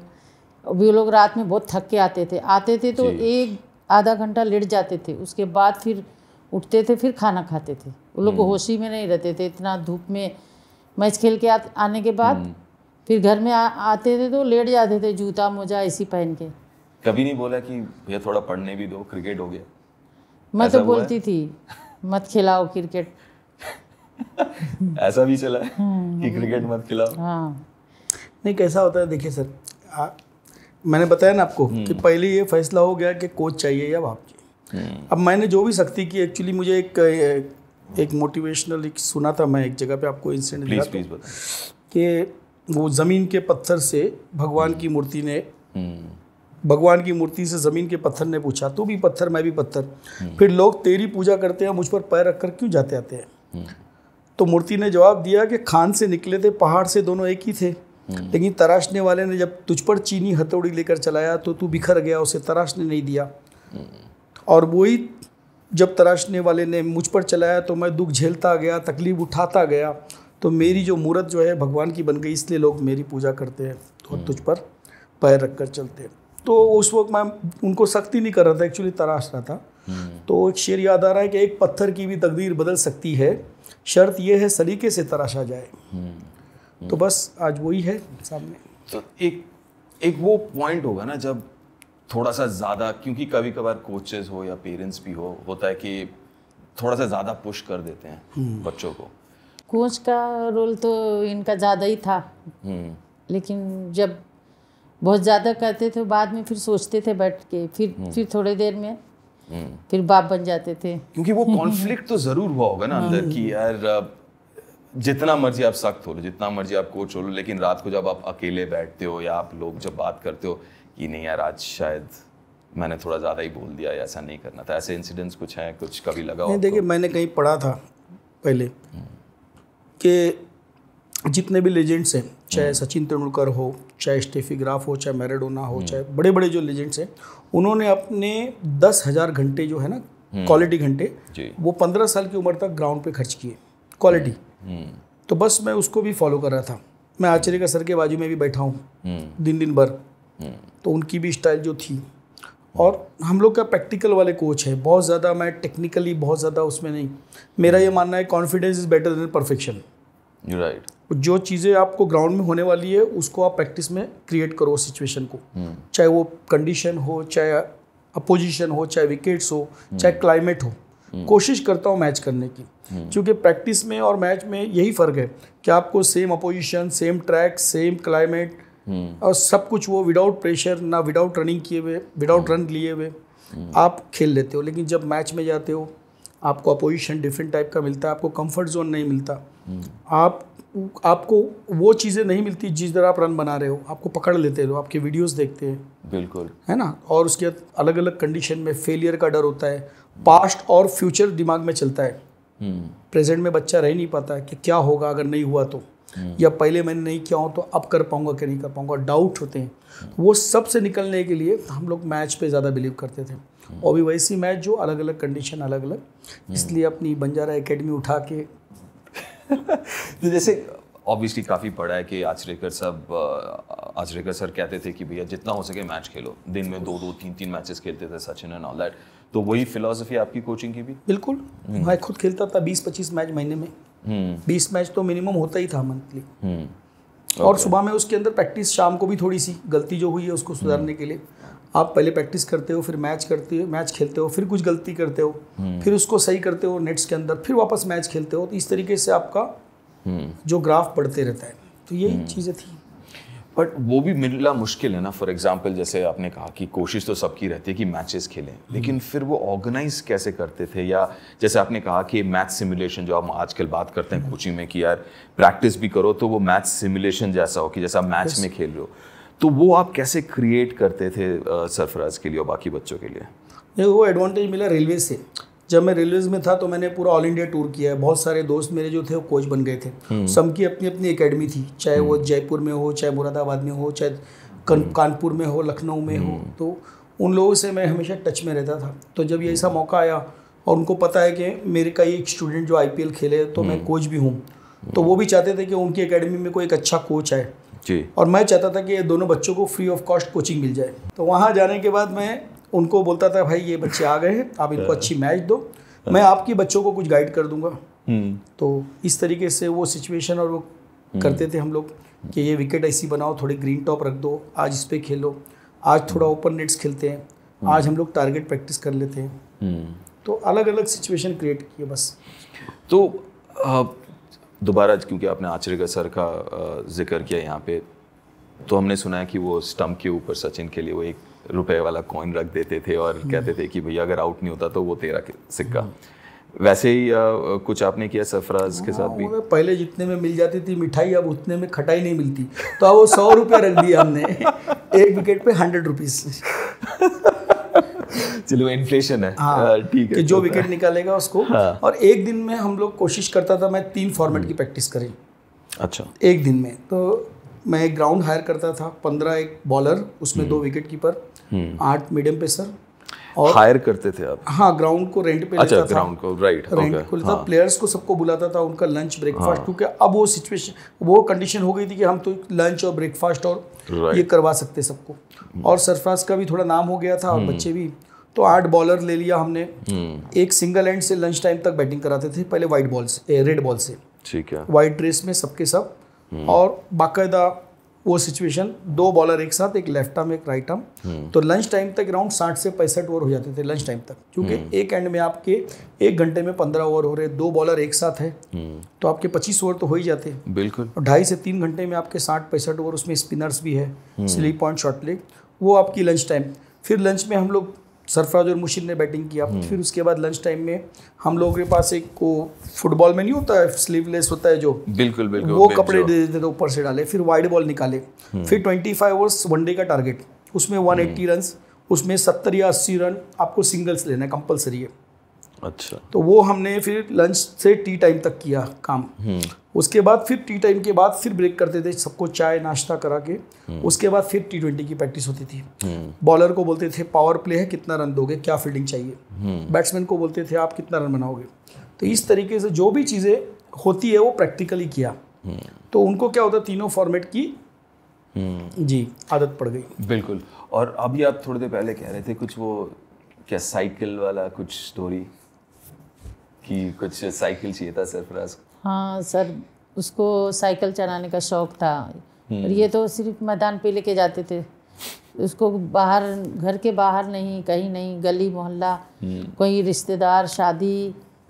वे लोग रात में बहुत थक के आते थे आते थे तो एक आधा घंटा लेट जाते थे उसके बाद फिर उठते थे फिर खाना खाते थे वो लोग हम्म। होशी में नहीं रहते थे इतना धूप में मैच खेल के आ, आने के बाद हम्म। फिर घर में आ, आते थे तो लेट जाते थे जूता मोजा ऐसी पहन के कभी नहीं बोला कि भैया थोड़ा पढ़ने भी दो क्रिकेट हो गया मैं तो बोलती थी मत खिलाओ क्रिकेट ऐसा भी चला हम्म। कि क्रिकेट मत खिलाओ हाँ नहीं कैसा होता है देखिए सर मैंने बताया ना आपको हम्म। कि पहले ये फैसला हो गया कि कोच चाहिए या बाप चाहिए हम्म। अब मैंने जो भी सख्ती की एक्चुअली मुझे एक एक मोटिवेशनल एक सुना था मैं एक जगह पे आपको इंसिडेंट दिया प्लीज कि वो ज़मीन के पत्थर से भगवान हम्म। की मूर्ति ने भगवान की मूर्ति से ज़मीन के पत्थर ने पूछा तू भी पत्थर मैं भी पत्थर फिर लोग तेरी पूजा करते हैं मुझ पर पैर रख कर क्यों जाते आते हैं तो मूर्ति ने जवाब दिया कि खान से निकले थे पहाड़ से दोनों एक ही थे लेकिन तराशने वाले ने जब तुझ पर चीनी हथौड़ी लेकर चलाया तो तू बिखर गया उसे तराशने नहीं दिया और वही जब तराशने वाले ने मुझ पर चलाया तो मैं दुख झेलता गया तकलीफ उठाता गया तो मेरी जो मूर्त जो है भगवान की बन गई इसलिए लोग मेरी पूजा करते हैं और हम्म। तुझ पर पैर रख कर चलते हैं तो उस वक्त मैं उनको सख्ती नहीं कर रहा था एक्चुअली तराश रहा था हम्म। तो एक शेर याद आ रहा है कि एक पत्थर की भी तकदीर बदल सकती है शर्त यह है सलीके से तराशा जाए हम्म। तो बस आज वही है सामने तो एक एक वो पॉइंट होगा ना जब थोड़ा सा ज़्यादा क्योंकि कभी कभार कोचेज हो या पेरेंट्स भी हो होता है कि थोड़ा सा ज़्यादा पुश कर देते हैं हम्म। बच्चों को कोच का रोल तो इनका ज़्यादा ही था हम्म। लेकिन जब बहुत ज़्यादा करते थे बाद में फिर सोचते थे बैठ के फिर हम्म। फिर थोड़ी देर में फिर बाप बन जाते थे क्योंकि वो कॉन्फ्लिक्ट तो ज़रूर हुआ होगा ना अंदर हाँ। की यार जितना मर्जी आप सख्त हो लो जितना मर्जी आप कोच हो लो लेकिन रात को जब आप अकेले बैठते हो या आप लोग जब बात करते हो कि नहीं यार आज शायद मैंने थोड़ा ज़्यादा ही बोल दिया ऐसा नहीं करना था ऐसे इंसिडेंट्स कुछ हैं कुछ कभी लगा नहीं देखिए तो? मैंने कहीं पढ़ा था पहले कि जितने भी लेजेंड्स हैं चाहे हम्म। सचिन तेंदुलकर हो चाहे स्टेफी ग्राफ हो चाहे मैरेडोना हो हम्म। चाहे बड़े बड़े जो लेजेंड्स हैं उन्होंने अपने दस हज़ार घंटे जो है ना क्वालिटी हम्म। घंटे वो पंद्रह साल की उम्र तक ग्राउंड पे खर्च किए क्वालिटी तो बस मैं उसको भी फॉलो कर रहा था मैं आचार्य का सर के बाजू में भी बैठा हूँ दिन दिन भर तो उनकी भी स्टाइल जो थी और हम लोग का प्रैक्टिकल वाले कोच है बहुत ज़्यादा मैं टेक्निकली बहुत ज़्यादा उसमें नहीं मेरा ये मानना है confidence is better than perfection right जो चीज़ें आपको ग्राउंड में होने वाली है उसको आप प्रैक्टिस में क्रिएट करो सिचुएशन को चाहे वो कंडीशन हो चाहे अपोजिशन हो चाहे विकेट्स हो चाहे क्लाइमेट हो हम्म। कोशिश करता हूँ मैच करने की हम्म। क्योंकि प्रैक्टिस में और मैच में यही फ़र्क है कि आपको same opposition same track same climate और सब कुछ वो विदाउट प्रेशर ना विदाउट रनिंग किए हुए विदाउट रन हम्म। लिए हुए आप खेल लेते हो लेकिन जब मैच में जाते हो आपको अपोजिशन डिफरेंट टाइप का मिलता है आपको कंफर्ट जोन नहीं मिलता आप आपको वो चीज़ें नहीं मिलती जिस तरह आप रन बना रहे हो आपको पकड़ लेते हो आपके वीडियोस देखते हैं बिल्कुल है ना और उसके अलग अलग कंडीशन में फेलियर का डर होता है पास्ट और फ्यूचर दिमाग में चलता है हम्म। प्रेजेंट में बच्चा रह नहीं पाता है कि क्या होगा अगर नहीं हुआ तो हम्म। या पहले मैंने नहीं किया हो तो अब कर पाऊंगा कि नहीं कर पाऊंगा डाउट होते हैं वो सब से निकलने के लिए हम लोग मैच पे ज़्यादा बिलीव करते थे हम्म। और भी वैसी मैच जो अलग अलग कंडीशन अलग अलग इसलिए अपनी बंजारा एकेडमी उठा के तो जैसे ऑब्वियसली काफ़ी पढ़ा है कि आचरेकर सब आचरेकर सर कहते थे कि भैया जितना हो सके मैच खेलो दिन में दो दो तीन तीन मैचेस खेलते थे सचिन एंड ऑल दैट तो वही फिलोसफी आपकी कोचिंग की भी बिल्कुल हम्म। मैं खुद खेलता था बीस पच्चीस मैच महीने में हम्म। बीस मैच तो मिनिमम होता ही था मंथली हम्म। और सुबह में उसके अंदर प्रैक्टिस शाम को भी थोड़ी सी गलती जो हुई है उसको सुधारने के लिए आप पहले प्रैक्टिस करते हो फिर मैच करते हो मैच खेलते हो फिर कुछ गलती करते हो फिर उसको सही करते हो नेट्स के अंदर फिर वापस मैच खेलते हो तो इस तरीके से आपका जो ग्राफ बढ़ते रहता है तो यही चीज़ें थी बट वो भी मिलना मुश्किल है ना फॉर एग्जाम्पल जैसे आपने कहा कि कोशिश तो सबकी रहती है कि मैचेस खेलें हम्म। लेकिन फिर वो ऑर्गेनाइज कैसे करते थे या जैसे आपने कहा कि मैच सिमुलेशन जो हम आजकल बात करते हैं कोचिंग हम्म। में कि यार प्रैक्टिस भी करो तो वो मैच सिमुलेशन जैसा हो कि जैसा आप मैच में खेल रहे हो तो वो आप कैसे क्रिएट करते थे सरफराज के लिए और बाकी बच्चों के लिए वो एडवांटेज मिला रेलवे से जब मैं रेलवेज में था तो मैंने पूरा ऑल इंडिया टूर किया है बहुत सारे दोस्त मेरे जो थे वो कोच बन गए थे हम्म। सब की अपनी अपनी एकेडमी थी चाहे वो हम्म। जयपुर में हो चाहे मुरादाबाद में हो चाहे हम्म। कानपुर में हो लखनऊ में हो तो उन लोगों से मैं हमेशा टच में रहता था तो जब ये ऐसा मौका आया और उनको पता है कि मेरे का एक स्टूडेंट जो आईपीएल खेले तो मैं कोच भी हूँ तो वो भी चाहते थे कि उनकी एकेडमी में कोई एक अच्छा कोच आए जी और मैं चाहता था कि दोनों बच्चों को फ्री ऑफ कॉस्ट कोचिंग मिल जाए तो वहाँ जाने के बाद मैं उनको बोलता था भाई ये बच्चे आ गए हैं आप इनको हाँ। अच्छी मैच दो हाँ। मैं आपके बच्चों को कुछ गाइड कर दूंगा हम्म। तो इस तरीके से वो सिचुएशन और वो हम्म। करते थे हम लोग कि ये विकेट ऐसी बनाओ थोड़े ग्रीन टॉप रख दो आज इस पर खेलो आज थोड़ा ओपन हम्म। नेट्स खेलते हैं आज हम लोग टारगेट प्रैक्टिस कर लेते हैं तो अलग अलग सिचुएशन क्रिएट किए बस तो दोबारा क्योंकि आपने आचर्य सर का जिक्र किया यहाँ पे तो हमने सुना है कि वो स्टम्प के ऊपर सचिन के लिए वो एक रुपए वाला कॉइन रख देते थे और हम्म। कहते थे कि भैया अगर आउट नहीं होता तो वो तेरा सिक्का वैसे ही आ, कुछ आपने किया सरफराज के साथ हाँ, भी पहले जितने में मिल जाती थी मिठाई अब उतने में खटाई नहीं मिलती तो अब वो सौ रुपया रख दिया हमने एक विकेट पे हंड्रेड रुपीज चलो इन्फ्लेशन है हाँ ठीक है कि जो विकेट तो- निकालेगा उसको हाँ। और एक दिन में हम लोग कोशिश करता था मैं तीन फॉर्मेट की प्रैक्टिस हम्म। करें अच्छा एक दिन में तो मैं एक ग्राउंड हायर करता था पंद्रह एक बॉलर उसमें हम्म। दो wicket keeper at medium hmm. पे सर और हायर करते थे आप हाँ ग्राउंड को रेंट पे अच्छा, लेता ग्राउंड को राइट रेंट okay, को लेता हाँ. प्लेयर्स को सबको बुलाता था उनका लंच ब्रेकफास्ट हाँ. क्योंकि अब वो सिचुएशन वो कंडीशन हो गई थी कि हम तो लंच और ब्रेकफास्ट और ये करवा सकते सबको हम्म। और सरफराज का भी थोड़ा नाम हो गया था और हम्म। बच्चे भी तो आठ बॉलर ले लिया हमने एक सिंगल एंड से लंच टाइम तक बैटिंग कराते थे पहले व्हाइट बॉल से रेड बॉल से ठीक है व्हाइट ड्रेस में सबके सब और बाकायदा वो सिचुएशन दो बॉलर एक साथ एक लेफ्ट आर्म एक राइट आर्म हम्म। तो लंच टाइम तक अराउंड साठ से पैंसठ ओवर हो जाते थे लंच टाइम तक क्योंकि हम्म। एक एंड में आपके एक घंटे में पंद्रह ओवर हो रहे दो बॉलर एक साथ है हम्म। तो आपके पच्चीस ओवर तो हो ही जाते हैं बिल्कुल ढाई से तीन घंटे में आपके साठ पैंसठ ओवर उसमें स्पिनर्स भी है स्लीप पॉइंट शॉर्ट लेग वो आपकी लंच टाइम फिर लंच में हम लोग सरफराज और मुशीद ने बैटिंग किया हम्म। फिर उसके बाद लंच टाइम में हम लोगों के पास एक को फुटबॉल में नहीं होता है स्लीवलेस होता है जो बिल्कुल बिल्कुल वो कपड़े दे देते ऊपर से डाले फिर वाइड बॉल निकाले हम्म। फिर ट्वेंटी फाइव ओवर्स वनडे का टारगेट उसमें वन एट्टी रन उसमें सत्तर या अस्सी रन आपको सिंगल्स लेना है कंपलसरी है अच्छा तो वो हमने फिर लंच से टी टाइम तक किया काम हम्म। उसके बाद फिर टी टाइम के बाद फिर ब्रेक करते थे सबको चाय नाश्ता करा के हम्म। उसके बाद फिर टी ट्वेंटी की प्रैक्टिस होती थी बॉलर हम्म। को बोलते थे पावर प्ले है कितना रन दोगे क्या फील्डिंग चाहिए बैट्समैन को बोलते थे आप कितना रन बनाओगे तो इस तरीके से जो भी चीज़ें होती है वो प्रैक्टिकली किया तो उनको क्या होता तीनों फॉर्मेट की जी आदत पड़ गई बिल्कुल और अभी आप थोड़ी देर पहले कह रहे थे कुछ वो क्या साइकिल वाला कुछ स्टोरी कि कुछ साइकिल चाहिए था सरफराज हाँ सर उसको साइकिल चलाने का शौक था और ये तो सिर्फ मैदान पे लेके जाते थे उसको बाहर घर के बाहर नहीं कहीं नहीं गली मोहल्ला कोई रिश्तेदार शादी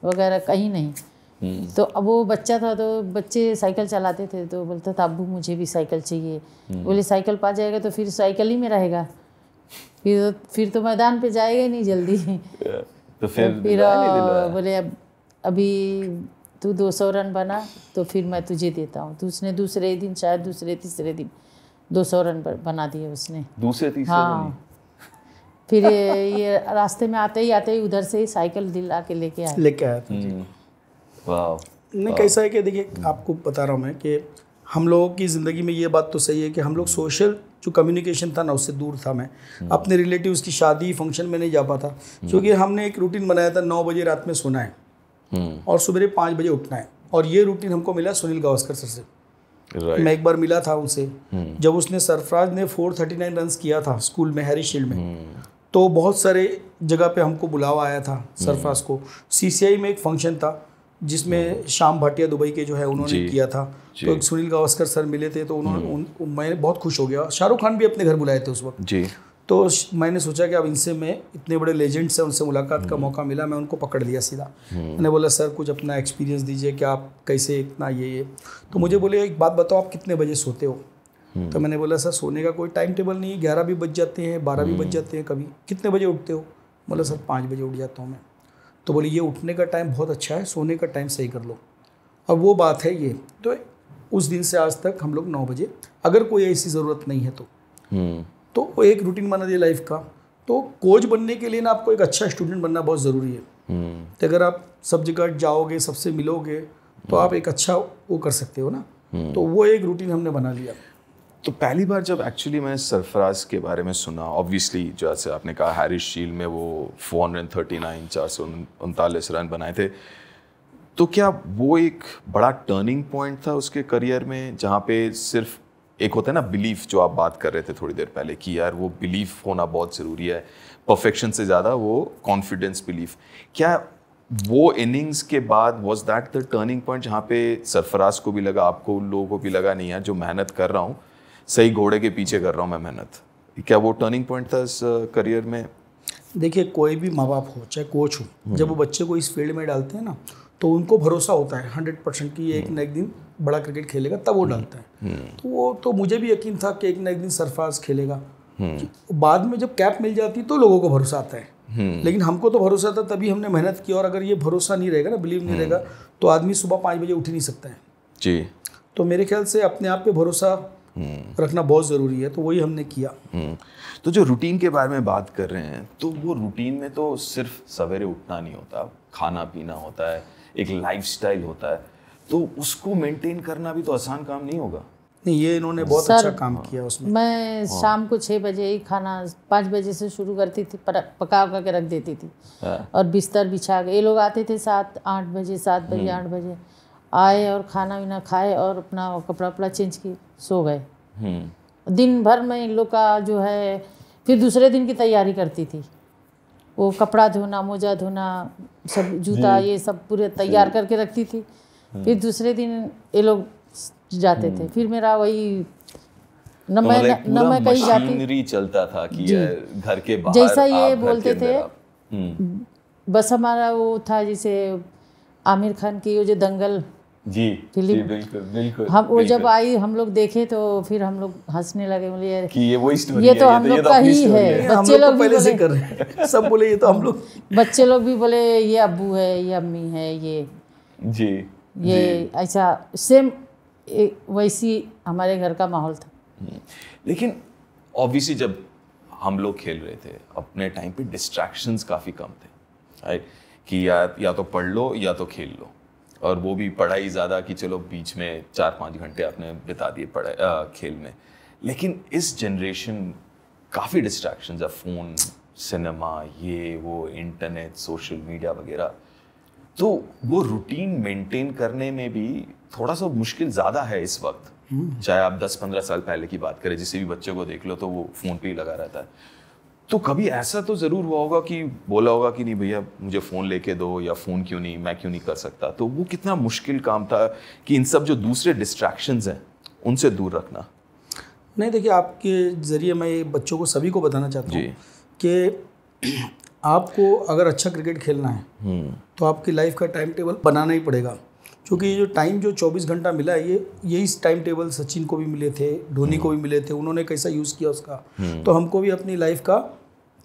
वगैरह कहीं नहीं तो अब वो बच्चा था तो बच्चे साइकिल चलाते थे तो बोलता था अबू मुझे भी साइकिल चाहिए बोले साइकिल पा जाएगा तो फिर साइकिल ही में रहेगा फिर तो फिर तो मैदान पे जाएगा नहीं जल्दी तो फिर, फिर बोले अब अभी तू 200 रन बना तो फिर मैं तुझे देता हूँ तो उसने दूसरे दिन शायद दूसरे तीसरे दिन 200 रन बना दिए उसने दूसरे तीसरे हाँ फिर ये रास्ते में आते ही आते ही उधर से ही साइकिल दिला के लेके आए लेके आया था हम्म। नहीं कैसा है कि देखिए हम्म। आपको बता रहा हूँ मैं कि हम लोगों की ज़िंदगी में ये बात तो सही है कि हम लोग सोशल जो कम्युनिकेशन था ना उससे दूर था मैं हम्म। अपने रिलेटिव्स की शादी फंक्शन में नहीं जा पाता क्योंकि हमने एक रूटीन बनाया था नौ बजे रात में सोना है हम्म। और सुबह पाँच बजे उठना है और ये रूटीन हमको मिला सुनील गावस्कर सर से right. मैं एक बार मिला था उनसे hmm. जब उसने सरफराज ने 439 रन्स किया था स्कूल में हैरी शील्ड में hmm. तो बहुत सारे जगह पे हमको बुलावा आया था सरफराज को सीसीआई में एक फंक्शन था जिसमें शाम भाटिया दुबई के जो है उन्होंने किया था तो एक सुनील गावस्कर सर मिले थे तो उन्होंने उन, मैं बहुत खुश हो गया शाहरुख खान भी अपने घर बुलाए थे उस वक्त जी तो मैंने सोचा कि अब इनसे मैं इतने बड़े लेजेंड्स से उनसे मुलाकात का हम्म। मौका मिला मैं उनको पकड़ लिया सीधा हम्म। मैंने बोला सर कुछ अपना एक्सपीरियंस दीजिए कि आप कैसे इतना ये ये तो मुझे बोले एक बात बताओ आप कितने बजे सोते हो हम्म। तो मैंने बोला सर सोने का कोई टाइम टेबल नहीं ग्यारह भी बज जाते हैं बारह भी बज जाते हैं कभी कितने बजे उठते हो बोला सर पाँच बजे उठ जाता हूँ मैं तो बोले ये उठने का टाइम बहुत अच्छा है सोने का टाइम सही कर लो अब वो बात है ये तो उस दिन से आज तक हम लोग नौ बजे अगर कोई ऐसी ज़रूरत नहीं है तो तो वो एक रूटीन बना दिया लाइफ का तो कोच बनने के लिए ना आपको एक अच्छा स्टूडेंट बनना बहुत ज़रूरी है तो अगर आप सब जगह जाओगे सबसे मिलोगे तो आप एक अच्छा वो कर सकते हो ना हम्म। तो वो एक रूटीन हमने बना लिया तो पहली बार जब एक्चुअली मैंने सरफराज के बारे में सुना ऑब्वियसली जैसे आपने कहा हैरिस शील में वो नाइन चार सौ उनतालीस रन बनाए थे तो क्या वो एक बड़ा टर्निंग पॉइंट था उसके करियर में जहाँ पे सिर्फ एक होता है ना बिलीफ जो आप बात कर रहे थे थोड़ी देर पहले कि यार वो बिलीफ होना बहुत ज़रूरी है परफेक्शन से ज़्यादा वो कॉन्फिडेंस बिलीफ क्या वो इनिंग्स के बाद was that the turning point जहाँ पे सरफराज को भी लगा आपको उन लोगों को भी लगा नहीं यार जो मेहनत कर रहा हूँ सही घोड़े के पीछे कर रहा हूँ मैं मेहनत क्या वो टर्निंग पॉइंट था इस करियर में देखिए कोई भी माँ बाप हो चाहे कोच हो हम्म। जब वो बच्चे को इस फील्ड में डालते हैं ना तो उनको भरोसा होता है हंड्रेड परसेंट कि एक हम्म। ना एक दिन बड़ा क्रिकेट खेलेगा तब वो हम्म, डालता है हम्म। तो वो तो मुझे भी यकीन था कि एक ना एक दिन सरफराज खेलेगा हम्म। तो बाद में जब कैप मिल जाती तो लोगों को भरोसा आता है लेकिन हमको तो भरोसा था तभी हमने मेहनत की और अगर ये भरोसा नहीं रहेगा ना बिलीव नहीं रहेगा तो आदमी सुबह पाँच बजे उठ ही नहीं सकता है जी तो मेरे ख्याल से अपने आप पे भरोसा रखना बहुत ज़रूरी है तो वही हमने किया तो जो रूटीन के बारे में बात कर रहे हैं तो वो रूटीन में तो सिर्फ सवेरे उठना नहीं होता खाना पीना होता है एक लाइफस्टाइल होता है तो उसको मेंटेन करना भी तो आसान काम नहीं होगा नहीं ये इन्होंने बहुत अच्छा काम किया उसमें मैं हाँ। शाम को छः बजे ही खाना पाँच बजे से शुरू करती थी पर, पका के रख देती थी हाँ। और बिस्तर बिछा के ये लोग आते थे सात आठ बजे सात बजे हम्म। आठ बजे आए और खाना वीना खाए और अपना कपड़ा वपड़ा चेंज किए सो गए हम्म। दिन भर में इन लोग का जो है फिर दूसरे दिन की तैयारी करती थी वो कपड़ा धोना मोजा धोना सब जूता ये सब पूरे तैयार करके रखती थी हाँ। फिर दूसरे दिन ये लोग जाते थे हम्म। फिर मेरा वही न तो मैं मतलब न मैं कहीं जाती चलता था कि घर के बाहर जैसा ये बोलते थे हम्म। बस हमारा वो था जैसे आमिर खान की वो जो दंगल जी फिल्म हम वो जब आई हम लोग देखे तो फिर हम लोग हंसने लगे बोले यार ये वो स्टोरी तो तो, ये तो हम लोग का ही है बच्चे लोग पहले से कर रहे हैं सब बोले ये तो हम लोग बच्चे लोग भी बोले ये अबू है ये अम्मी है ये जी ये ऐसा सेम वैसी हमारे घर का माहौल था हम्म। लेकिन ऑब्वियसली जब हम लोग खेल रहे थे अपने टाइम पे डिस्ट्रैक्शन काफ़ी कम थे राइट कि या या तो पढ़ लो या तो खेल लो और वो भी पढ़ाई ज़्यादा कि चलो बीच में चार पाँच घंटे आपने बिता दिए पढ़ाई खेल में लेकिन इस जनरेशन काफ़ी डिस्ट्रैक्शन जब फ़ोन सिनेमा ये वो इंटरनेट सोशल मीडिया वगैरह तो वो रूटीन मेंटेन करने में भी थोड़ा सा मुश्किल ज़्यादा है इस वक्त हम्म। चाहे आप 10-15 साल पहले की बात करें जिसे भी बच्चे को देख लो तो वो फ़ोन पे ही लगा रहता है तो कभी ऐसा तो ज़रूर हुआ होगा कि बोला होगा कि नहीं भैया मुझे फ़ोन लेके दो या फ़ोन क्यों नहीं मैं क्यों नहीं कर सकता तो वो कितना मुश्किल काम था कि इन सब जो दूसरे डिस्ट्रैक्शन हैं उनसे दूर रखना नहीं देखिए आपके ज़रिए मैं बच्चों को सभी को बताना चाहता हूँ कि आपको अगर अच्छा क्रिकेट खेलना है हम्म। तो आपकी लाइफ का टाइम टेबल बनाना ही पड़ेगा क्योंकि ये जो टाइम जो 24 घंटा मिला है ये यही टाइम टेबल सचिन को भी मिले थे धोनी को भी मिले थे उन्होंने कैसा यूज़ किया उसका हम्म। तो हमको भी अपनी लाइफ का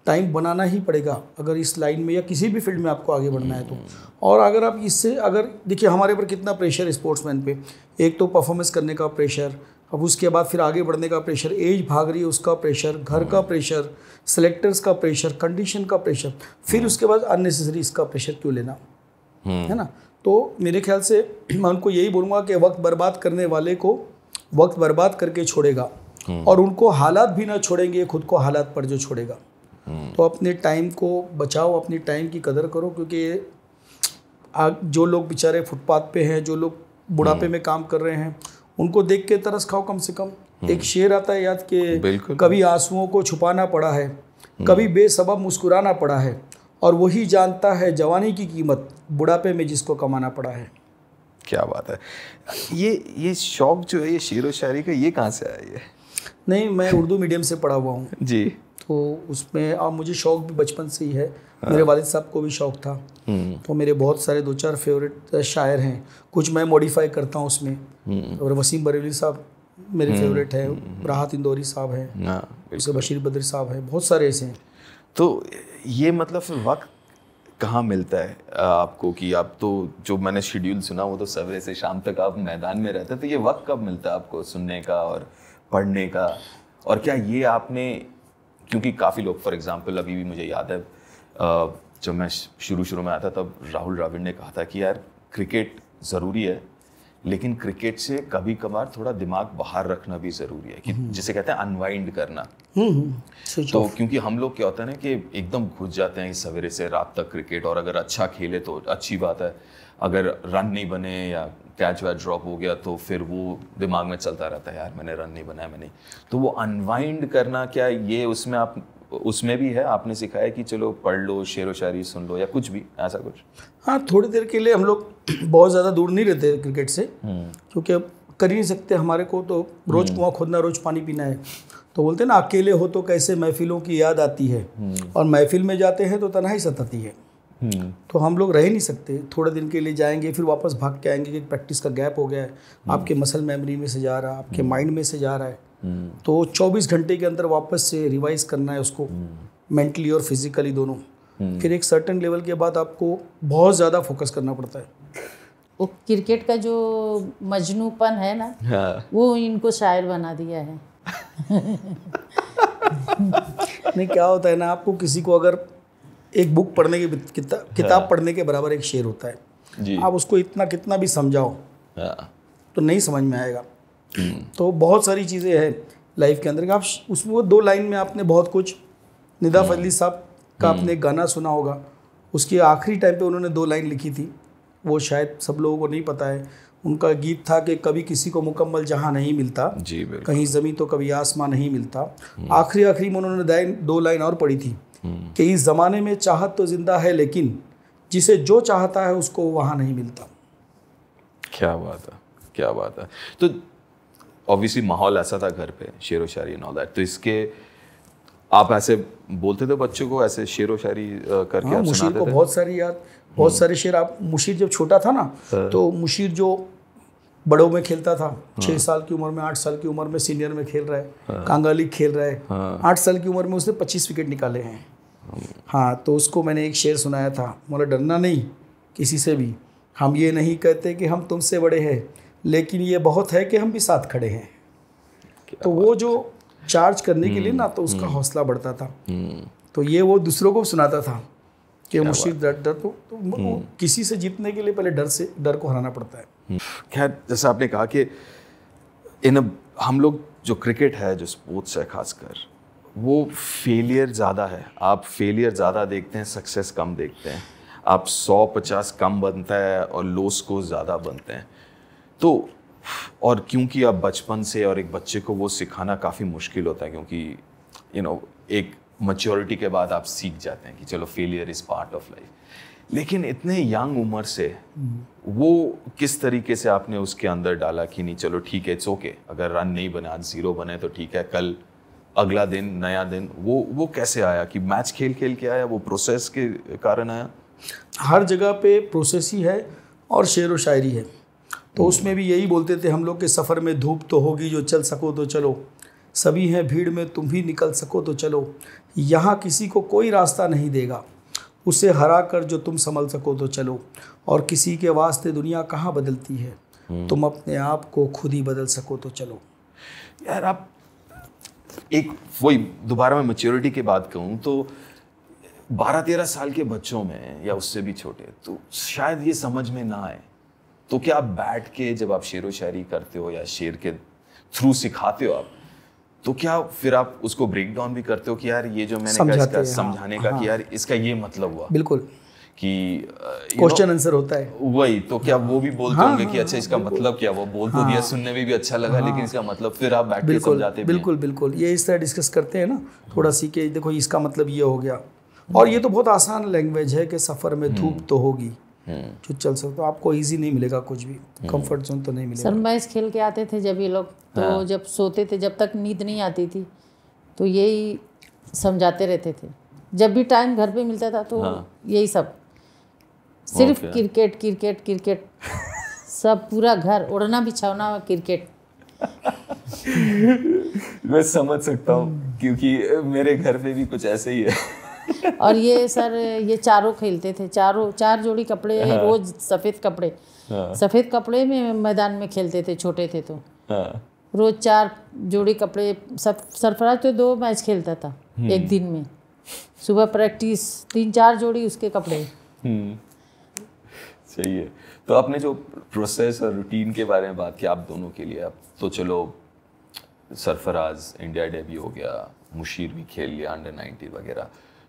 टाइम बनाना ही पड़ेगा अगर इस लाइन में या किसी भी फील्ड में आपको आगे बढ़ना है तो हम्म। और अगर आप इससे अगर देखिए हमारे ऊपर कितना प्रेशर है स्पोर्ट्समैन पे एक तो परफॉर्मेंस करने का प्रेशर अब उसके बाद फिर आगे बढ़ने का प्रेशर एज भाग रही है उसका प्रेशर घर का प्रेशर सेलेक्टर्स का प्रेशर कंडीशन का प्रेशर फिर उसके बाद अननेसेसरी इसका प्रेशर क्यों लेना हम्म। है ना तो मेरे ख्याल से मैं उनको यही बोलूँगा कि वक्त बर्बाद करने वाले को वक्त बर्बाद करके छोड़ेगा हम्म। और उनको हालात भी ना छोड़ेंगे खुद को हालात पर जो छोड़ेगा हम्म। तो अपने टाइम को बचाओ अपने टाइम की कदर करो क्योंकि जो लोग बेचारे फुटपाथ पे हैं जो लोग बुढ़ापे में काम कर रहे हैं उनको देख के तरस खाओ कम से कम हम्म। एक शेर आता है याद के कभी आंसुओं को छुपाना पड़ा है हम्म। कभी बेसबब मुस्कुराना पड़ा है और वही जानता है जवानी की कीमत बुढ़ापे में जिसको कमाना पड़ा है क्या बात है ये ये शौक जो है ये शेर व शायरी का ये कहाँ से आया है नहीं मैं उर्दू मीडियम से पढ़ा हुआ हूँ जी तो उसमें अब मुझे शौक भी बचपन से ही है हाँ। मेरे वालिद साहब को भी शौक था हम्म। तो मेरे बहुत सारे दो चार फेवरेट शायर हैं कुछ मैं मॉडिफाई करता हूँ उसमें हम्म। और वसीम बरेली साहब मेरे फेवरेट हम्म। है राहत इंदौरी साहब हैं हाँ, उसके बशीर बद्र साहब हैं बहुत सारे ऐसे हैं तो ये मतलब वक्त कहाँ मिलता है आपको कि आप तो जो मैंने शेड्यूल सुना वो तो सवेरे से शाम तक आप मैदान में रहते हैं तो ये वक्त कब मिलता है आपको सुनने का और पढ़ने का और क्या ये आपने क्योंकि काफ़ी लोग फॉर एग्ज़ाम्पल अभी भी मुझे याद है जब मैं शुरू शुरू में आया था तब राहुल द्राविड ने कहा था कि यार क्रिकेट ज़रूरी है लेकिन क्रिकेट से कभी कभार थोड़ा दिमाग बाहर रखना भी ज़रूरी है कि हम्म। जिसे कहते हैं अनवाइंड करना हम्म, हम्म, तो क्योंकि हम लोग क्या होता है ना कि एकदम घुस जाते हैं सवेरे से रात तक क्रिकेट और अगर अच्छा खेले तो अच्छी बात है अगर रन नहीं बने या कैच वैच ड्रॉप हो गया तो फिर वो दिमाग में चलता रहता है यार मैंने रन नहीं बनाया मैंने तो वो अनवाइंड करना क्या ये उसमें आप उसमें भी है आपने सिखाया कि चलो पढ़ लो शेर व शायरी सुन लो या कुछ भी ऐसा कुछ हाँ थोड़ी देर के लिए हम लोग बहुत ज़्यादा दूर नहीं रहते क्रिकेट से हम्म। क्योंकि अब कर ही नहीं सकते हमारे को तो रोज़ हम्म। कुआं खोदना रोज़ पानी पीना है तो बोलते हैं ना अकेले हो तो कैसे महफिलों की याद आती है हम्म। और महफिल में जाते हैं तो तनहाई सताती है तो हम लोग रह नहीं सकते थोड़े दिन के लिए जाएंगे फिर वापस भाग के आएंगे कि प्रैक्टिस का गैप हो गया है आपके मसल मेमोरी में से जा रहा है आपके माइंड में से जा रहा है तो 24 घंटे के अंदर वापस से रिवाइज करना है उसको मेंटली और फिजिकली दोनों फिर एक सर्टन लेवल के बाद आपको बहुत ज़्यादा फोकस करना पड़ता है वो क्रिकेट का जो मजनूपन है ना हाँ। वो इनको शायर बना दिया है नहीं क्या होता है ना आपको किसी को अगर एक बुक पढ़ने के किता, किताब हाँ। पढ़ने के बराबर एक शेर होता है जी। आप उसको इतना कितना भी समझाओ हाँ। तो नहीं समझ में आएगा हम्म। तो बहुत सारी चीज़ें हैं लाइफ के अंदर आप उस वो दो लाइन में आपने बहुत कुछ निदा हाँ। फजली साहब का आपने एक हम्म। गाना सुना होगा उसके आखिरी टाइम पे उन्होंने दो लाइन लिखी थी वो शायद सब लोगों को नहीं पता है उनका गीत था कि कभी किसी को मुकम्मल जहाँ नहीं मिलता जी कहीं ज़मीन तो कभी आसमां नहीं मिलता हम्म। आखिरी आखिरी में उन्होंने दो लाइन और पढ़ी थी कि इस ज़माने में चाहत तो ज़िंदा है लेकिन जिसे जो चाहता है उसको वहाँ नहीं मिलता क्या बात है क्या बात है तो ऑब्वियसली माहौल ऐसा था घर पे शेर व शायरी एंड ऑल दैट तो इसके आप ऐसे बोलते थे बच्चों को ऐसे शेर व शायरी करके हाँ, आप मुशीर को थे? बहुत सारी याद बहुत हम्म। सारे शेर आप मुशीर जब छोटा था ना हाँ। तो मुशीर जो बड़ों में खेलता था छः हाँ। साल की उम्र में आठ साल की उम्र में सीनियर में खेल रहा है हाँ। कांगा लीग खेल रहा है हाँ। आठ साल की उम्र में उसने पच्चीस विकेट निकाले हैं हाँ तो उसको मैंने एक शेर सुनाया था बोला डरना नहीं किसी से भी हम ये नहीं कहते कि हम तुमसे बड़े हैं लेकिन ये बहुत है कि हम भी साथ खड़े हैं तो वो जो चार्ज करने के लिए हम्म, ना तो उसका हम्म। हौसला बढ़ता था हम्म। तो ये वो दूसरों को सुनाता था कि मुश्किल डर डर तो, तो किसी से जीतने के लिए पहले डर से डर को हराना पड़ता है खैर जैसे आपने कहा कि इन हम लोग जो क्रिकेट है जो स्पोर्ट्स है खासकर वो फेलियर ज़्यादा है आप फेलियर ज़्यादा देखते हैं सक्सेस कम देखते हैं आप सौ पचास कम बनता है और लो स्कोर ज़्यादा बनते हैं तो और क्योंकि आप बचपन से और एक बच्चे को वो सिखाना काफ़ी मुश्किल होता है क्योंकि यू नो एक मच्योरिटी के बाद आप सीख जाते हैं कि चलो failure is part of life लेकिन इतने यंग उम्र से हम्म। वो किस तरीके से आपने उसके अंदर डाला कि नहीं चलो ठीक है इट्स ओके अगर रन नहीं बने आज जीरो बने तो ठीक है कल अगला दिन नया दिन वो वो कैसे आया कि मैच खेल खेल के आया वो प्रोसेस के कारण आया हर जगह पे प्रोसेस ही है और शेर व शायरी है तो हम्म। उसमें भी यही बोलते थे हम लोग के सफ़र में धूप तो होगी जो चल सको तो चलो सभी हैं भीड़ में तुम भी निकल सको तो चलो यहाँ किसी को कोई रास्ता नहीं देगा उसे हरा कर जो तुम संभल सको तो चलो और किसी के वास्ते दुनिया कहाँ बदलती है हम्म। तुम अपने आप को खुद ही बदल सको तो चलो यार आप एक वही दोबारा मैं मच्योरिटी की बात कहूँ तो बारह तेरह साल के बच्चों में या उससे भी छोटे तो शायद ये समझ में ना आए तो क्या आप बैठ के जब आप शेर व शायरी करते हो या शेर के थ्रू सिखाते हो आप तो क्या फिर आप उसको ब्रेक डाउन भी करते हो कि यार ये जो मैंने कहा इसका हाँ। समझाने का हाँ, कि यार इसका ये मतलब हुआ बिल्कुल कि क्वेश्चन आंसर होता है वही तो क्या वो भी बोलते हाँ, होंगे कि हाँ, अच्छा हाँ, इसका मतलब क्या वो बोल तो दिया सुनने में भी अच्छा लगा लेकिन इसका मतलब फिर आप बैठ के समझाते बिल्कुल बिल्कुल ये इस तरह डिस्कस करते हैं ना थोड़ा सी के देखो इसका मतलब ये हो गया और ये तो बहुत आसान लैंग्वेज है कि सफ़र में हम्म। धूप तो होगी हम्म। जो चल सकते तो आपको इजी नहीं मिलेगा कुछ भी कंफर्ट हम्म। जोन तो नहीं मिलेगा सनराइज खेल के आते थे जब ये लोग तो हाँ। जब सोते थे जब तक नींद नहीं आती थी तो यही समझाते रहते थे जब भी टाइम घर पे मिलता था तो हाँ। यही सब सिर्फ क्रिकेट क्रिकेट क्रिकेट सब पूरा घर ओढ़ना बिछावना क्रिकेट मैं समझ सकता हूँ क्योंकि मेरे घर पे भी कुछ ऐसे ही है और ये सर ये चारों खेलते थे चारों चार जोड़ी कपड़े हाँ। रोज सफ़ेद कपड़े हाँ। सफ़ेद कपड़े में मैदान में खेलते थे छोटे थे तो हाँ। रोज चार जोड़ी कपड़े सब सरफराज तो दो मैच खेलता था हम्म। एक दिन में सुबह प्रैक्टिस तीन चार जोड़ी उसके कपड़े हम्म। सही है तो आपने जो प्रोसेस और रूटीन के बारे में बात की आप दोनों के लिए आप तो चलो सरफराज इंडिया डेब्यू हो गया मुशीर भी खेल लिया अंडर नाइनटीन वगैरह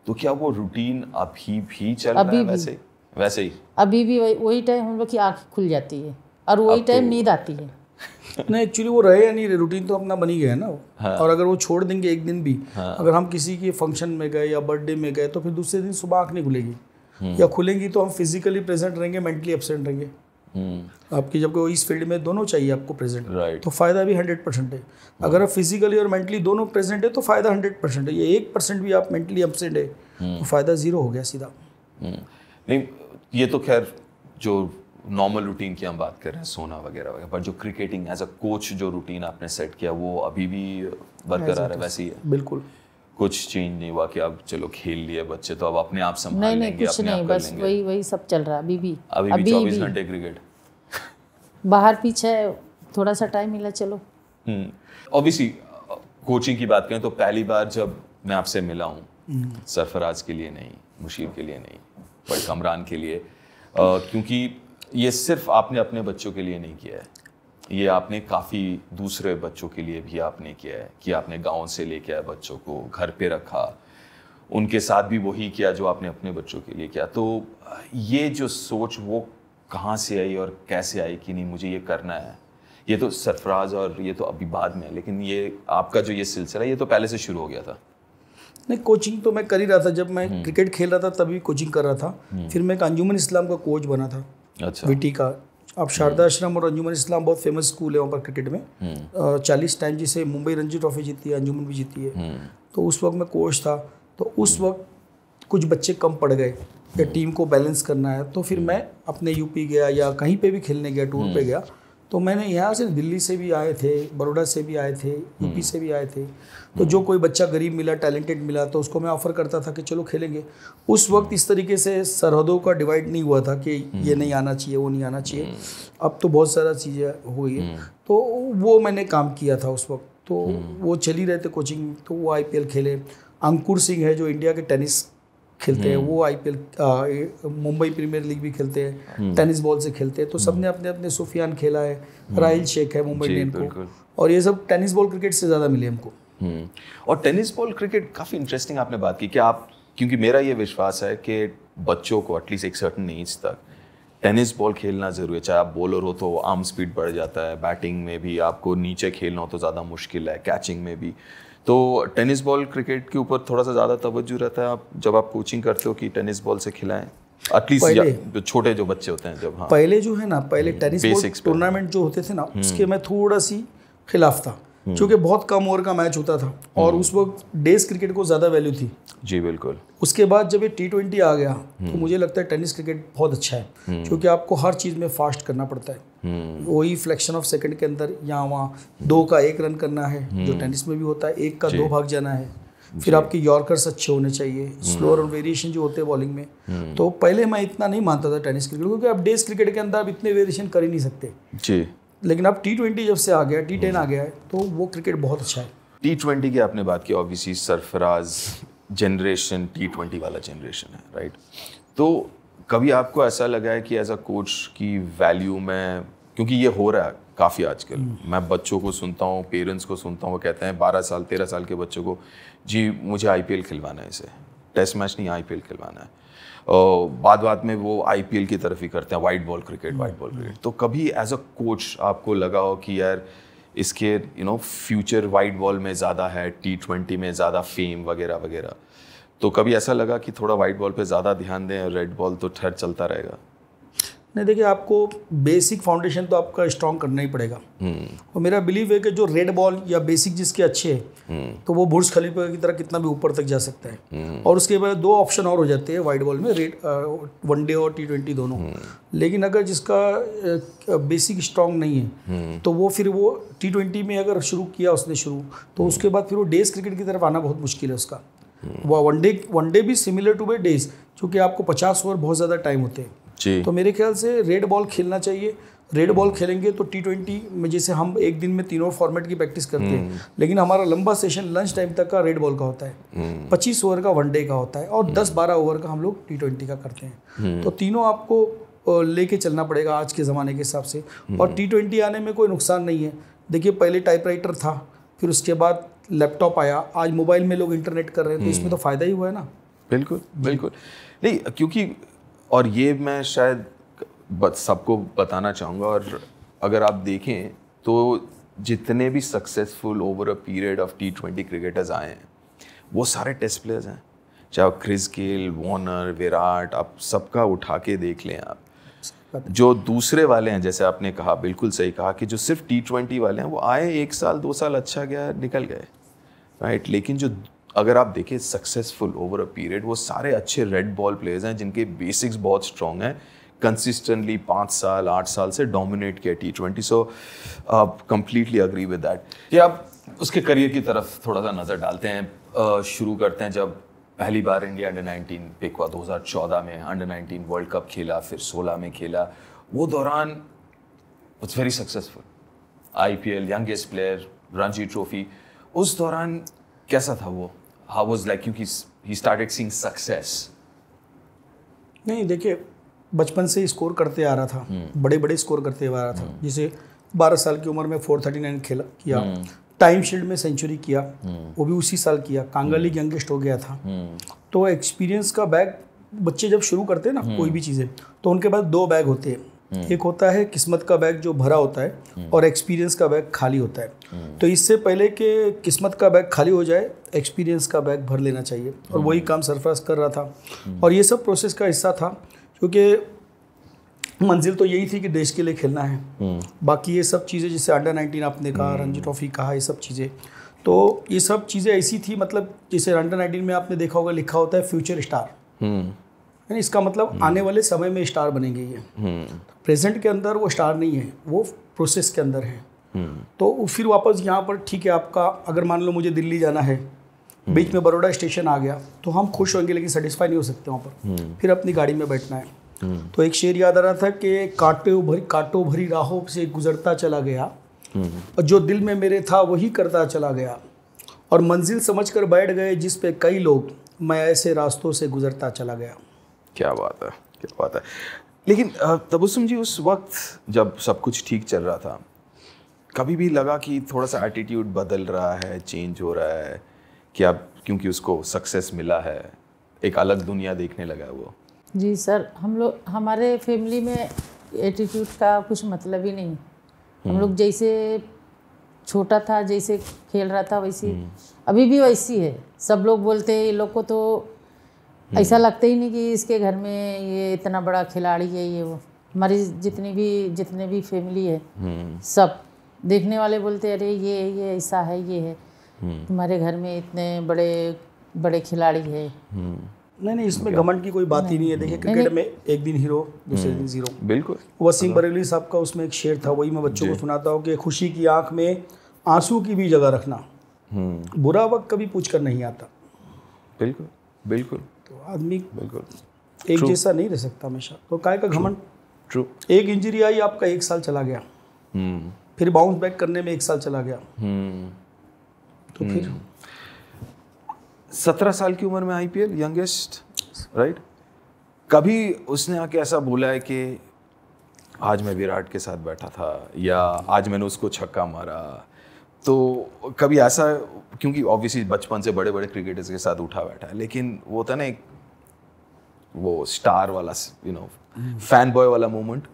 तो क्या वो रूटीन अभी भी चल रहा है वैसे वैसे ही अभी भी वही टाइम हम लोग की आँख खुल जाती है और वही टाइम तो- नींद आती है नहीं एक्चुअली वो रहे या नहीं रहे रूटीन तो अपना बनी गया है ना हाँ। और अगर वो छोड़ देंगे एक दिन भी हाँ। अगर हम किसी के फंक्शन में गए या बर्थडे में गए तो फिर दूसरे दिन सुबह आँख नहीं खुलेगी हम्म। या खुलेंगी तो हम फिजिकली प्रेजेंट रहेंगे मेंटली एबसेंट रहेंगे हम्म। आपकी जब इस फील्ड में दोनों चाहिए आपको प्रेजेंट right. तो फ़ायदा भी हंड्रेड परसेंट है hmm. अगर आप फिजिकली और मेंटली दोनों प्रेजेंट है तो फ़ायदा हंड्रेड परसेंट है ये एक परसेंट भी आप मेंटली अपसेंट है hmm. तो फ़ायदा ज़ीरो हो गया सीधा hmm. नहीं ये तो खैर जो नॉर्मल रूटीन की हम बात कर रहे हैं सोना वगैरह वगैरह पर जो क्रिकेटिंग एज अ कोच जो रूटीन आपने सेट किया वो अभी भी बरकरार है वैसे ही है बिल्कुल कुछ चेंज नहीं हुआ कि अब चलो खेल लिए बच्चे तो अब अपने आप संभाल नहीं, नहीं, कुछ नहीं आप बस लेंगे। वही वही सब चल रहा है अभी भी अभी, अभी भी चौबीस घंटे क्रिकेट बाहर पीछे थोड़ा सा टाइम मिला चलो ऑब्वियसली हम्म, कोचिंग की बात करें तो पहली बार जब मैं आपसे मिला हूँ हम्म। सरफराज के लिए नहीं मुशीर के लिए नहीं बट कमरान के लिए क्योंकि ये सिर्फ आपने अपने बच्चों के लिए नहीं किया है ये आपने काफ़ी दूसरे बच्चों के लिए भी आपने किया है कि आपने गाँव से लेके आए बच्चों को घर पे रखा उनके साथ भी वही किया जो आपने अपने बच्चों के लिए किया तो ये जो सोच वो कहाँ से आई और कैसे आई कि नहीं मुझे ये करना है ये तो सरफराज और ये तो अभी बाद में है लेकिन ये आपका जो ये सिलसिला ये तो पहले से शुरू हो गया था नहीं कोचिंग तो मैं कर ही रहा था जब मैं हम्म। क्रिकेट खेल रहा था तभी कोचिंग कर रहा था हम्म। फिर मैं एक अंजुमन इस्लाम का कोच बना था अच्छा विटी का अब शारदा आश्रम और अंजुमन इस्लाम बहुत फेमस स्कूल है वहाँ पर क्रिकेट में हम्म। चालीस टाइम जिसे मुंबई रणजी ट्रॉफी जीती है अंजुमन भी जीती है हम्म। तो उस वक्त मैं कोच था तो उस हम्म। वक्त कुछ बच्चे कम पड़ गए या टीम को बैलेंस करना है तो फिर मैं अपने यूपी गया या कहीं पे भी खेलने गया टूर पे गया तो मैंने यहाँ से दिल्ली से भी आए थे बड़ोड़ा से भी आए थे यूपी हम्म। से भी आए थे तो जो कोई बच्चा गरीब मिला टैलेंटेड मिला तो उसको मैं ऑफ़र करता था कि चलो खेलेंगे उस वक्त इस तरीके से सरहदों का डिवाइड नहीं हुआ था कि हम्म। ये नहीं आना चाहिए वो नहीं आना चाहिए हम्म। अब तो बहुत सारा चीज़ें हो गई तो वो मैंने काम किया था उस वक्त तो वो चली रहे थे कोचिंग तो वो आई खेले अंकुर सिंह है जो इंडिया के टेनिस खेलते हैं हम्म। वो आईपीएल मुंबई प्रीमियर लीग भी खेलते हैं हम्म। टेनिस बॉल से खेलते हैं तो सबने हम्म। अपने अपने सुफियान खेला है राहल शेख है मुंबई इंडियन को और ये सब टेनिस बॉल क्रिकेट से ज़्यादा मिले हमको और टेनिस बॉल क्रिकेट काफ़ी इंटरेस्टिंग आपने बात की कि आप क्योंकि मेरा ये विश्वास है कि बच्चों को एटलीस्ट एक सर्टन एज तक टेनिस बॉल खेलना ज़रूरी है चाहे आप बॉलर हो तो आर्म स्पीड बढ़ जाता है बैटिंग में भी आपको नीचे खेलना हो तो ज़्यादा मुश्किल है कैचिंग में भी तो टेनिस बॉल क्रिकेट के ऊपर थोड़ा सा ज़्यादा तवज्जो रहता है आप जब आप कोचिंग करते हो कि टेनिस बॉल से खिलाएं जो छोटे जो बच्चे होते हैं जब हाँ पहले जो है ना पहले हम्म, टेनिस बॉल टूर्नामेंट जो होते थे ना उसके हम्म। मैं थोड़ा सी खिलाफ था हम्म। क्योंकि बहुत कम ओवर का मैच होता था और हम्म। उस वक्त डेज क्रिकेट को ज़्यादा वैल्यू थी जी बिल्कुल उसके बाद जब ये टी ट्वेंटी आ गया तो हम्म। मुझे लगता है टेनिस क्रिकेट बहुत अच्छा है क्योंकि आपको हर चीज़ में फास्ट करना पड़ता है वही फ्लेक्शन ऑफ सेकंड के अंदर यहाँ वहाँ दो का एक रन करना है जो टेनिस में भी होता है एक का दो भाग जाना है फिर आपके यॉर्कर्स अच्छे होने चाहिए स्लो रन वेरिएशन जो होते हैं बॉलिंग में तो पहले मैं इतना नहीं मानता था टेनिस क्रिकेट क्योंकि आप डेज क्रिकेट के अंदर आप इतने वेरिएशन कर ही नहीं सकते जी लेकिन अब टी ट्वेंटी जब से आ गया टी टेन आ गया है तो वो क्रिकेट बहुत अच्छा है टी ट्वेंटी की आपने बात की obviously Sarfaraz generation T twenty वाला जनरेशन है राइट तो कभी आपको ऐसा लगा है कि एज अ कोच की वैल्यू में क्योंकि ये हो रहा है काफ़ी आजकल हम्म। मैं बच्चों को सुनता हूँ पेरेंट्स को सुनता हूँ कहते हैं बारह साल तेरह साल के बच्चों को जी मुझे आई खिलवाना है इसे टेस्ट मैच नहीं आई खिलवाना है बाद बाद में वो आईपीएल की तरफ ही करते हैं white ball cricket white ball cricket तो कभी एज अ कोच आपको लगा हो कि यार इसके you know future white ball में ज़्यादा है टी ट्वेंटी में ज़्यादा फेम वगैरह वगैरह तो कभी ऐसा लगा कि थोड़ा वाइट बॉल पे ज़्यादा ध्यान दें रेड बॉल तो ठहर चलता रहेगा नहीं देखिए आपको बेसिक फाउंडेशन तो आपका स्ट्रॉन्ग करना ही पड़ेगा हम्म। और मेरा बिलीव है कि जो रेड बॉल या बेसिक जिसके अच्छे हैं हम्म। तो वो बुर्ज खलीफा की तरह कितना भी ऊपर तक जा सकता है हम्म। और उसके बाद दो ऑप्शन और हो जाते हैं वाइड बॉल में रेड वनडे और टी ट्वेंटी दोनों लेकिन अगर जिसका बेसिक स्ट्रॉन्ग नहीं है तो वो फिर वो टी ट्वेंटी में अगर शुरू किया उसने शुरू तो उसके बाद फिर वो डेज क्रिकेट की तरफ आना बहुत मुश्किल है उसका वनडे वनडे भी सिमिलर टू वे डेज क्योंकि आपको पचास ओवर बहुत ज़्यादा टाइम होते हैं तो मेरे ख्याल से रेड बॉल खेलना चाहिए रेड बॉल खेलेंगे तो टी ट्वेंटी में जैसे हम एक दिन में तीनों फॉर्मेट की प्रैक्टिस करते हैं हम्म। लेकिन हमारा लंबा सेशन लंच टाइम तक का रेड बॉल का होता है हम्म। पच्चीस ओवर का वनडे का होता है और हम्म। दस बारह ओवर का हम लोग टी ट्वेंटी का करते हैं तो तीनों आपको लेके चलना पड़ेगा आज के ज़माने के हिसाब से और टी ट्वेंटी आने में कोई नुकसान नहीं है देखिए पहले टाइपराइटर था फिर उसके बाद लैपटॉप आया आज मोबाइल में लोग इंटरनेट कर रहे हैं तो इसमें तो फ़ायदा ही हुआ है ना बिल्कुल बिल्कुल नहीं क्योंकि और ये मैं शायद सबको बताना चाहूँगा और अगर आप देखें तो जितने भी successful over a period of T twenty cricketers आए हैं वो सारे टेस्ट प्लेयर्स हैं चाहे क्रिस गेल वॉर्नर विराट आप सबका उठा के देख लें आप जो दूसरे वाले हैं जैसे आपने कहा बिल्कुल सही कहा कि जो सिर्फ टी ट्वेंटी वाले हैं वो आए एक साल दो साल अच्छा गया निकल गए राइट लेकिन जो अगर आप देखें सक्सेसफुल ओवर अ पीरियड वो सारे अच्छे रेड बॉल प्लेयर्स हैं जिनके बेसिक्स बहुत स्ट्रॉन्ग हैं कंसिस्टेंटली पाँच साल आठ साल से डोमिनेट किया टी ट्वेंटी सो आप कंप्लीटली अग्री विद दैट या आप उसके करियर की तरफ थोड़ा सा नज़र डालते हैं शुरू करते हैं जब पहली बार इंडिया अंडर नाइनटीन पिक हुआ चौदह में अंडर नाइनटीन वर्ल्ड कप खेला फिर सोलह में खेला वो दौरान it's very successful I P L youngest player Ranji trophy उस दौरान कैसा था वो हाउ was लाइक क्योंकि ही स्टार्टेड seeing सक्सेस नहीं देखिए बचपन से स्कोर करते आ रहा था hmm. हम्म। बड़े बड़े स्कोर करते आ रहा था hmm. जैसे 12 साल की उम्र में 439 खेला किया hmm. टाइम शील्ड में सेंचुरी किया हम्म। वो भी उसी साल किया कांगा लीग यंगेस्ट हो गया था तो एक्सपीरियंस का बैग बच्चे जब शुरू करते हैं ना कोई भी चीज़ें तो उनके पास दो बैग होते हैं हम्म। एक होता है किस्मत का बैग जो भरा होता है हम्म। और एक्सपीरियंस का बैग खाली होता है तो इससे पहले कि किस्मत का बैग खाली हो जाए एक्सपीरियंस का बैग भर लेना चाहिए और वही हम्म। काम सरफराज कर रहा था और ये सब प्रोसेस का हिस्सा था क्योंकि मंजिल तो यही थी कि देश के लिए खेलना है बाकी ये सब चीज़ें जैसे अंडर नाइनटीन आपने कहा रणजी ट्रॉफी कहा ये सब चीज़ें तो ये सब चीज़ें ऐसी थी मतलब जैसे अंडर नाइनटीन में आपने देखा होगा लिखा होता है फ्यूचर स्टार इसका मतलब आने वाले समय में स्टार बनेंगे ये प्रेजेंट के अंदर वो स्टार नहीं है वो प्रोसेस के अंदर है तो फिर वापस यहाँ पर ठीक है आपका अगर मान लो मुझे दिल्ली जाना है बीच में बड़ोड़ा स्टेशन आ गया तो हम खुश होंगे लेकिन सेटिस्फाई नहीं हो सकते वहाँ पर फिर अपनी गाड़ी में बैठना है तो एक शेर याद आ रहा था कि काटे भरी काटो भरी राहों से गुजरता चला गया और जो दिल में मेरे था वही करता चला गया और मंजिल समझ कर बैठ गए जिस पे कई लोग मैं ऐसे रास्तों से गुजरता चला गया क्या बात है क्या बात है लेकिन तबस्म जी उस वक्त जब सब कुछ ठीक चल रहा था कभी भी लगा कि थोड़ा सा एटीट्यूड बदल रहा है चेंज हो रहा है कि आप क्योंकि उसको सक्सेस मिला है एक अलग दुनिया देखने लगा वो जी सर हम लोग हमारे फैमिली में एटीट्यूड का कुछ मतलब ही नहीं हम हम्म। लोग जैसे छोटा था जैसे खेल रहा था वैसे हम्म। अभी भी वैसी है सब लोग बोलते हैं ये लोग को तो हम्म। ऐसा लगता ही नहीं कि इसके घर में ये इतना बड़ा खिलाड़ी है ये वो हमारी जितनी भी जितने भी फैमिली है हम्म। सब देखने वाले बोलते अरे ये ये ऐसा है ये है हम्म। तुम्हारे घर में इतने बड़े बड़े खिलाड़ी है नहीं नहीं इसमें घमंड की कोई बात ही नहीं है देखिए क्रिकेट में एक दिन हीरो दूसरे दिन जीरो बिल्कुल वसीम बरेली साहब का उसमें एक शेर था वही मैं बच्चों को सुनाता हूँ कि खुशी की आंख में आंसू की भी जगह रखना बुरा वक्त कभी पूछ कर नहीं आता बिल्कुल बिल्कुल तो आदमी बिल्कुल एक जैसा नहीं रह सकता हमेशा तो काय का घमंड ट्रू एक इंजरी आई आपका एक साल चला गया hmm. फिर बाउंस बैक करने में एक साल चला गया hmm. तो hmm. फिर हम्म। सत्रह साल की उम्र में आईपीएल यंगेस्ट राइट कभी उसने आके ऐसा बोला है कि आज मैं विराट के साथ बैठा था या आज मैंने उसको छक्का मारा तो कभी ऐसा क्योंकि ऑब्वियसली बचपन से बड़े बड़े क्रिकेटर्स के साथ उठा बैठा है लेकिन वो था ना एक वो स्टार वाला यू नो फैन बॉय वाला मोमेंट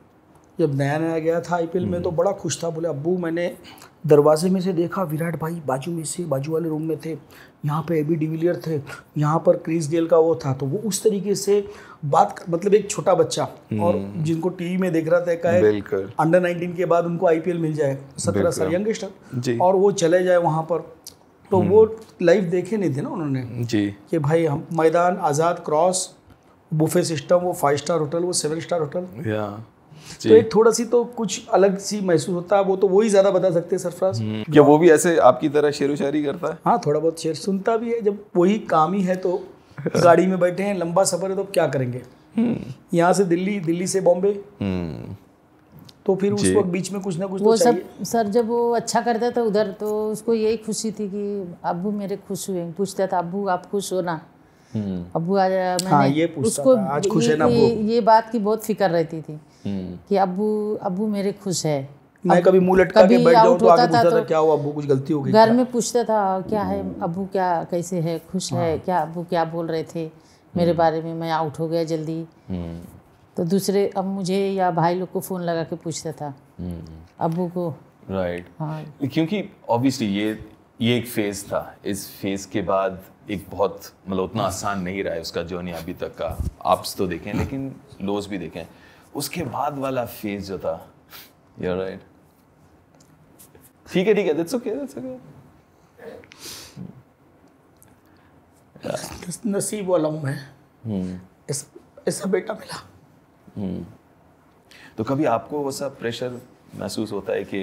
जब नया नया गया था आईपीएल में हम्म। तो बड़ा खुश था बोले अबू मैंने दरवाजे में से देखा विराट भाई बाजू में से बाजू वाले रूम में थे यहाँ पे ए बी डिविलियर थे यहाँ पर क्रिस गेल का वो था तो वो उस तरीके से बात कर, मतलब एक छोटा बच्चा और हम्म। जिनको टीवी में देख रहा था का अंडर 19 के बाद उनको आईपीएल मिल जाए सत्रह साल यंगेस्टर और वो चले जाए वहाँ पर तो वो लाइफ हम्म। देखे नहीं थे ना उन्होंने जी कि भाई हम Maidan Azad cross buffet system वो फाइव स्टार होटल वो सेवन स्टार होटल तो एक थोड़ा सी तो कुछ अलग सी महसूस होता है वो तो वही ज़्यादा बता सकते हैं सरफराज हम्म। क्या वो भी ऐसे आपकी तरह शेर शायरी करता है हाँ थोड़ा बहुत शेर सुनता भी है जब वही काम ही है तो गाड़ी में बैठे हैं लंबा सफ़र है तो क्या करेंगे हम्म। यहाँ से दिल्ली दिल्ली से बॉम्बे हम्म। तो फिर उस वक्त बीच में कुछ ना कुछ तो वो तो सब सर जब वो अच्छा करता था उधर तो उसको यही खुशी थी कि अबू मेरे खुश हुए पूछता था अबू आप खुश हो ना अबू आज हाँ, मैंने हाँ, ये उसको आज खुश है ना ये, ये बात की बहुत फिक्र रहती थी हम्म। कि अबू अबू मेरे खुश है मैं कभी मुंह लटका के बैठ जाऊं तो आगे पूछता था तो क्या हुआ अबू कुछ गलती हो गई घर में पूछता था क्या है हम्म। अबू क्या कैसे है खुश है हाँ। क्या अबू क्या बोल रहे थे मेरे हम्म। बारे में मैं आउट हो गया जल्दी तो दूसरे अब मुझे या भाई लोग को फ़ोन लगा के पूछता था अबू को राइट हाँ क्योंकि ऑब्वियसली ये ये एक फेज़ था इस फेज़ के बाद एक बहुत मतलब उतना आसान नहीं रहा है उसका जर्नी अभी तक का आप तो देखें लेकिन लोज भी देखें उसके बाद वाला फेज जो था यू राइट ठीक है ठीक है दैट्स ओके दैट्स ओके नसीब वाला हूं मैं हम्म ऐसा बेटा मिला हम्म तो कभी आपको वो सब प्रेशर महसूस होता है कि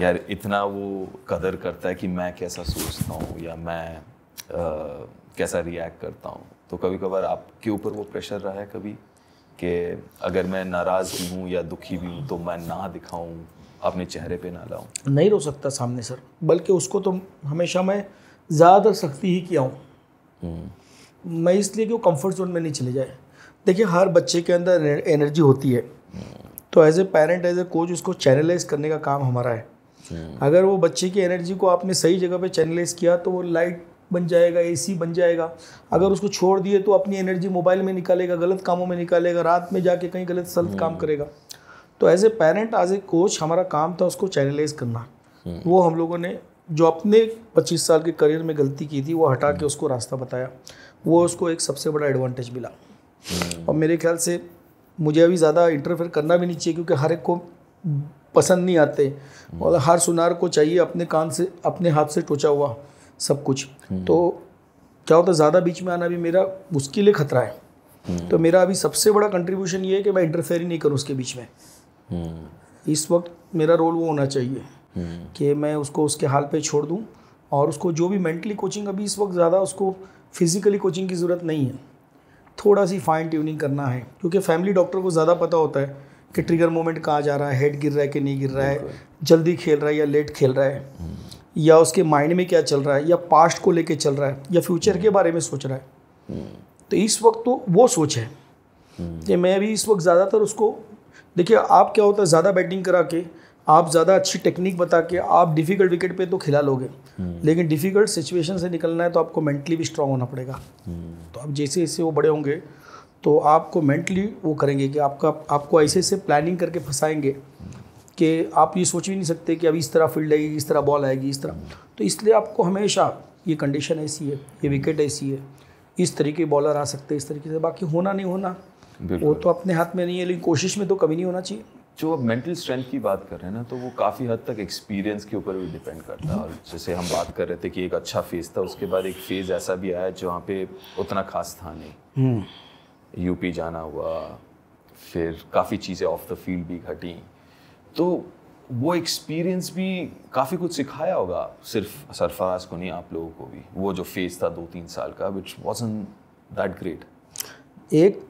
यार इतना वो कदर करता है कि मैं कैसा सोचता हूँ या मैं आ, कैसा रिएक्ट करता हूँ तो कभी कभार आपके ऊपर वो प्रेशर रहा है कभी कि अगर मैं नाराज़ भी हूँ या दुखी भी हूँ तो मैं ना दिखाऊँ अपने चेहरे पे ना लाऊँ नहीं रो सकता सामने सर बल्कि उसको तो हमेशा मैं ज़्यादातर सख्ती ही किया हूँ हम्म। मैं इसलिए कि वो कम्फर्ट जोन में नहीं चले जाए देखिए हर बच्चे के अंदर एनर्जी होती है हम्म। तो as a parent as a coach उसको चैनलाइज करने का काम हमारा है हम्म। अगर वो बच्चे की एनर्जी को आपने सही जगह पे चैनलाइज किया तो वो लाइट बन जाएगा एसी बन जाएगा अगर उसको छोड़ दिए तो अपनी एनर्जी मोबाइल में निकालेगा गलत कामों में निकालेगा रात में जाके कहीं गलत सलत काम हम्म। करेगा तो as a parent as a coach हमारा काम था उसको चैनलाइज करना हम्म। वो हम लोगों ने जो अपने 25 साल के करियर में गलती की थी वो हटा के हम्म। उसको रास्ता बताया वो उसको एक सबसे बड़ा एडवांटेज मिला और मेरे ख्याल से मुझे अभी ज़्यादा इंटरफेयर करना भी नहीं चाहिए क्योंकि हर एक को पसंद नहीं आते और हर सुनार को चाहिए अपने कान से अपने हाथ से टोचा हुआ सब कुछ हम्म। तो क्या होता है ज़्यादा बीच में आना भी मेरा उसके लिए खतरा है हम्म। तो मेरा अभी सबसे बड़ा कंट्रीब्यूशन ये है कि मैं इंटरफेयर ही नहीं करूँ उसके बीच में हम्म। इस वक्त मेरा रोल वो होना चाहिए कि मैं उसको उसके हाल पे छोड़ दूँ और उसको जो भी मेंटली कोचिंग अभी इस वक्त ज़्यादा उसको फिज़िकली कोचिंग की ज़रूरत नहीं है थोड़ा सी फाइन ट्यूनिंग करना है क्योंकि फैमिली डॉक्टर को ज़्यादा पता होता है कि ट्रिगर मोमेंट कहाँ जा रहा है हेड गिर रहा है कि नहीं गिर रहा है जल्दी खेल रहा है या लेट खेल रहा है या उसके माइंड में क्या चल रहा है या पास्ट को लेके चल रहा है या फ्यूचर के बारे में सोच रहा है तो इस वक्त तो वो सोच है कि मैं भी इस वक्त ज़्यादातर उसको देखिए आप क्या होता है ज़्यादा बैटिंग करा के आप ज़्यादा अच्छी टेक्निक बता के आप डिफ़िकल्ट विकेट पे तो खिला लोगे लेकिन डिफ़िकल्ट सिचुएशन से निकलना है तो आपको मेंटली भी स्ट्रांग होना पड़ेगा तो आप जैसे जैसे वो बड़े होंगे तो आपको मेंटली वो करेंगे कि आपका आपको ऐसे ऐसे प्लानिंग करके फंसाएंगे कि आप ये सोच भी नहीं सकते कि अभी इस तरह फील्ड आएगी इस तरह बॉल आएगी इस तरह तो इसलिए आपको हमेशा ये कंडीशन ऐसी है ये विकेट ऐसी है इस तरीके बॉलर आ सकते हैं इस तरीके से बाकी होना नहीं होना वो तो अपने हाथ में नहीं है लेकिन कोशिश में तो कभी नहीं होना चाहिए जो अब मेंटल स्ट्रेंथ की बात कर रहे हैं ना तो वो काफ़ी हद तक एक्सपीरियंस के ऊपर भी डिपेंड करता है और जैसे हम बात कर रहे थे कि एक अच्छा फेज़ था उसके बाद एक फेज़ ऐसा भी आया जहाँ पे उतना खास था नहीं यूपी हम्म। जाना हुआ फिर काफ़ी चीज़ें ऑफ द फील्ड भी घटी तो वो एक्सपीरियंस भी काफ़ी कुछ सिखाया होगा सिर्फ सरफराज को नहीं आप लोगों को भी वो जो फेज था दो तीन साल का विच वॉजन दैट ग्रेट एक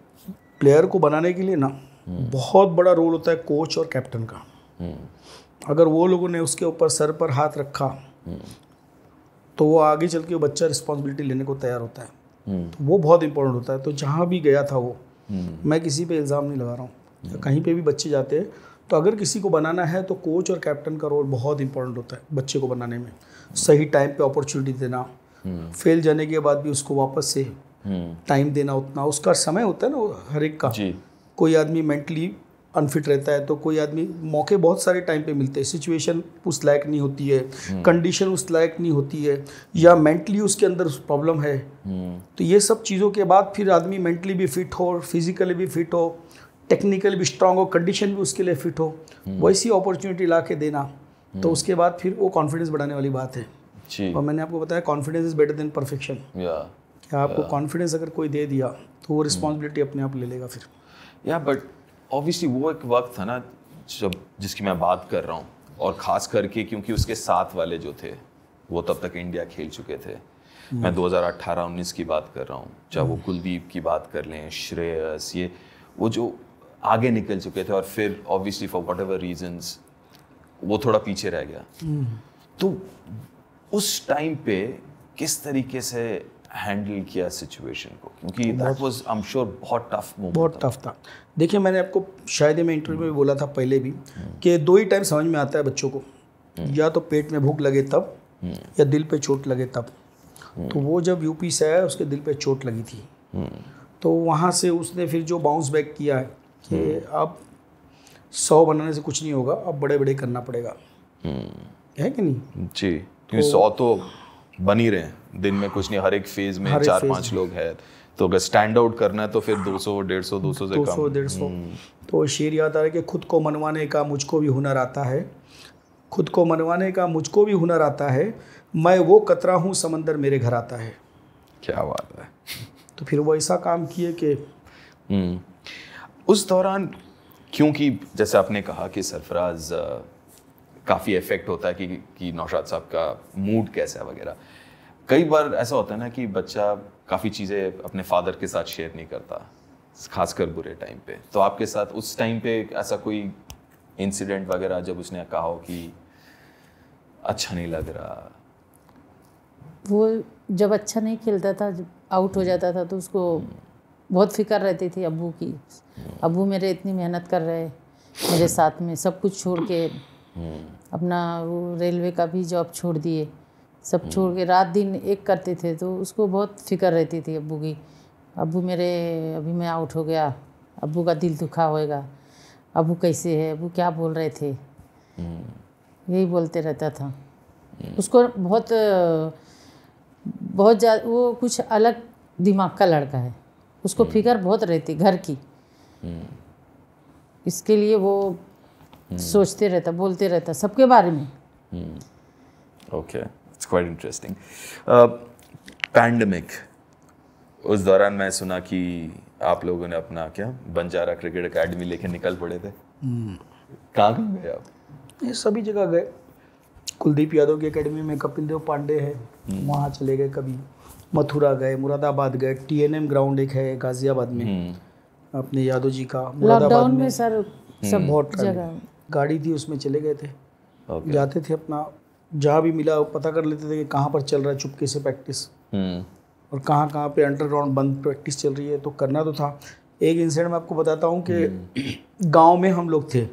प्लेयर को बनाने के लिए ना हम्म। बहुत बड़ा रोल होता है कोच और कैप्टन का हम्म। अगर वो लोगों ने उसके ऊपर सर पर हाथ रखा हम्म। तो वो आगे चल के वो बच्चा रिस्पॉन्सिबिलिटी लेने को तैयार होता है तो वो बहुत इंपॉर्टेंट होता है तो जहाँ भी गया था वो मैं किसी पे इल्ज़ाम नहीं लगा रहा हूँ कहीं पे भी बच्चे जाते हैं तो अगर किसी को बनाना है तो कोच और कैप्टन का रोल बहुत इंपॉर्टेंट होता है बच्चे को बनाने में सही टाइम पे अपॉर्चुनिटी देना फेल हम्म। जाने के बाद भी उसको वापस से टाइम हम्म। देना उतना उसका समय होता है ना हर एक का कोई आदमी मेंटली अनफिट रहता है तो कोई आदमी मौके बहुत सारे टाइम पे मिलते हैं सिचुएशन उस लायक नहीं होती है कंडीशन हम्म। उस लायक नहीं होती है या मेंटली उसके अंदर प्रॉब्लम है तो ये सब चीज़ों के बाद फिर आदमी मेंटली भी फिट हो फिजिकली भी फिट हो टेक्निकल भी स्ट्रांग हो कंडीशन भी उसके लिए फिट हो हम्म। वैसी अपॉर्चुनिटी ला के देना तो हम्म। उसके बाद फिर वो कॉन्फिडेंस बढ़ाने वाली बात है और मैंने आपको बताया confidence is better than perfection क्या आपको कॉन्फिडेंस अगर कोई दे दिया तो वो रिस्पॉन्सिबिलिटी हम्म। अपने आप ले लेगा फिर या बट ऑब्वियसली वो एक वक्त था ना जब जिसकी मैं बात कर रहा हूँ और ख़ास करके क्योंकि उसके साथ वाले जो थे वो तब तक इंडिया खेल चुके थे मैं 2018-19 की बात कर रहा हूँ चाहे वो कुलदीप की बात कर लें श्रेयस ये वो जो आगे निकल चुके थे और फिर obviously for whatever reasons वो थोड़ा पीछे रह गया हम्म। तो उस टाइम पे किस तरीके से हैंडल किया सिचुएशन को क्योंकि that was I am sure बहुत टफ बहुत टफ था, देखिए मैंने आपको शायद ही मैं इंटरव्यू में बोला था पहले भी कि दो ही टाइम समझ में आता है बच्चों को हम्म। या तो पेट में भूख लगे तब हम्म। या दिल पे चोट लगे तब तो वो जब यूपी से आया उसके दिल पे चोट लगी थी तो वहाँ से उसने फिर जो बाउंस बैक किया है कि अब सौ बनाने से कुछ नहीं होगा अब बड़े बड़े करना पड़ेगा हम्म। है कि नहीं जी तो क्योंकि तो, सौ तो बन ही रहे हैं दिन में कुछ नहीं हर एक फेज में चार पांच लोग हैं तो अगर स्टैंड आउट करना है तो फिर दो सौ डेढ़ सौ दो सौ दो सौ डेढ़ सौ हम्म। तो शेर याद आ रहा है कि खुद को मनवाने का मुझको भी हुनर आता है खुद को मनवाने का मुझको भी हुनर आता है मैं वो कतरा हूँ समंदर मेरे घर आता है क्या बात है तो फिर वो ऐसा काम किए कि हम्म। उस दौरान क्योंकि जैसे आपने कहा कि सरफराज काफ़ी इफेक्ट होता है कि, कि नौशाद साहब का मूड कैसा है वगैरह कई बार ऐसा होता है ना कि बच्चा काफ़ी चीज़ें अपने फादर के साथ शेयर नहीं करता खासकर बुरे टाइम पे तो आपके साथ उस टाइम पे ऐसा कोई इंसिडेंट वगैरह जब उसने कहा हो कि अच्छा नहीं लग रहा वो जब अच्छा नहीं खेलता था जब आउट हो जाता था तो उसको हम्म। बहुत फिक्र रहती थी अबू की अबू मेरे इतनी मेहनत कर रहे मेरे साथ में सब कुछ छोड़ के अपना वो रेलवे का भी जॉब छोड़ दिए सब छोड़ के रात दिन एक करते थे तो उसको बहुत फिक्र रहती थी अबू की अबू मेरे अभी मैं आउट हो गया अबू का दिल दुखा होएगा अबू कैसे है अबू क्या बोल रहे थे यही बोलते रहता था उसको बहुत बहुत ज़्यादा वो कुछ अलग दिमाग का लड़का है उसको हम्म। फिक्र बहुत रहती घर की हम्म। इसके लिए वो हम्म। सोचते रहता बोलते रहता सबके बारे में okay it's quite interesting pandemic उस दौरान मैं सुना कि आप लोगों ने अपना क्या बंजारा क्रिकेट एकेडमी लेके निकल पड़े थे कहाँ कहाँ गए आप ये सभी जगह गए कुलदीप यादव की एकेडमी में कपिल देव पांडे है वहाँ चले गए कभी मथुरा गए मुरादाबाद गए टीएनएम ग्राउंड एक है गाजियाबाद में हम्म। अपने यादव जी का मुरादाबाद में, सर हम्म। सब बहुत गाड़ी थी उसमें चले गए थे जाते थे अपना जहाँ भी मिला पता कर लेते थे कि कहाँ पर चल रहा है चुपके से प्रैक्टिस हम्म। और कहाँ कहाँ पे अंडरग्राउंड बंद प्रैक्टिस चल रही है तो करना तो था एक इंसिडेंट मैं आपको बताता हूँ कि गांव में हम लोग थे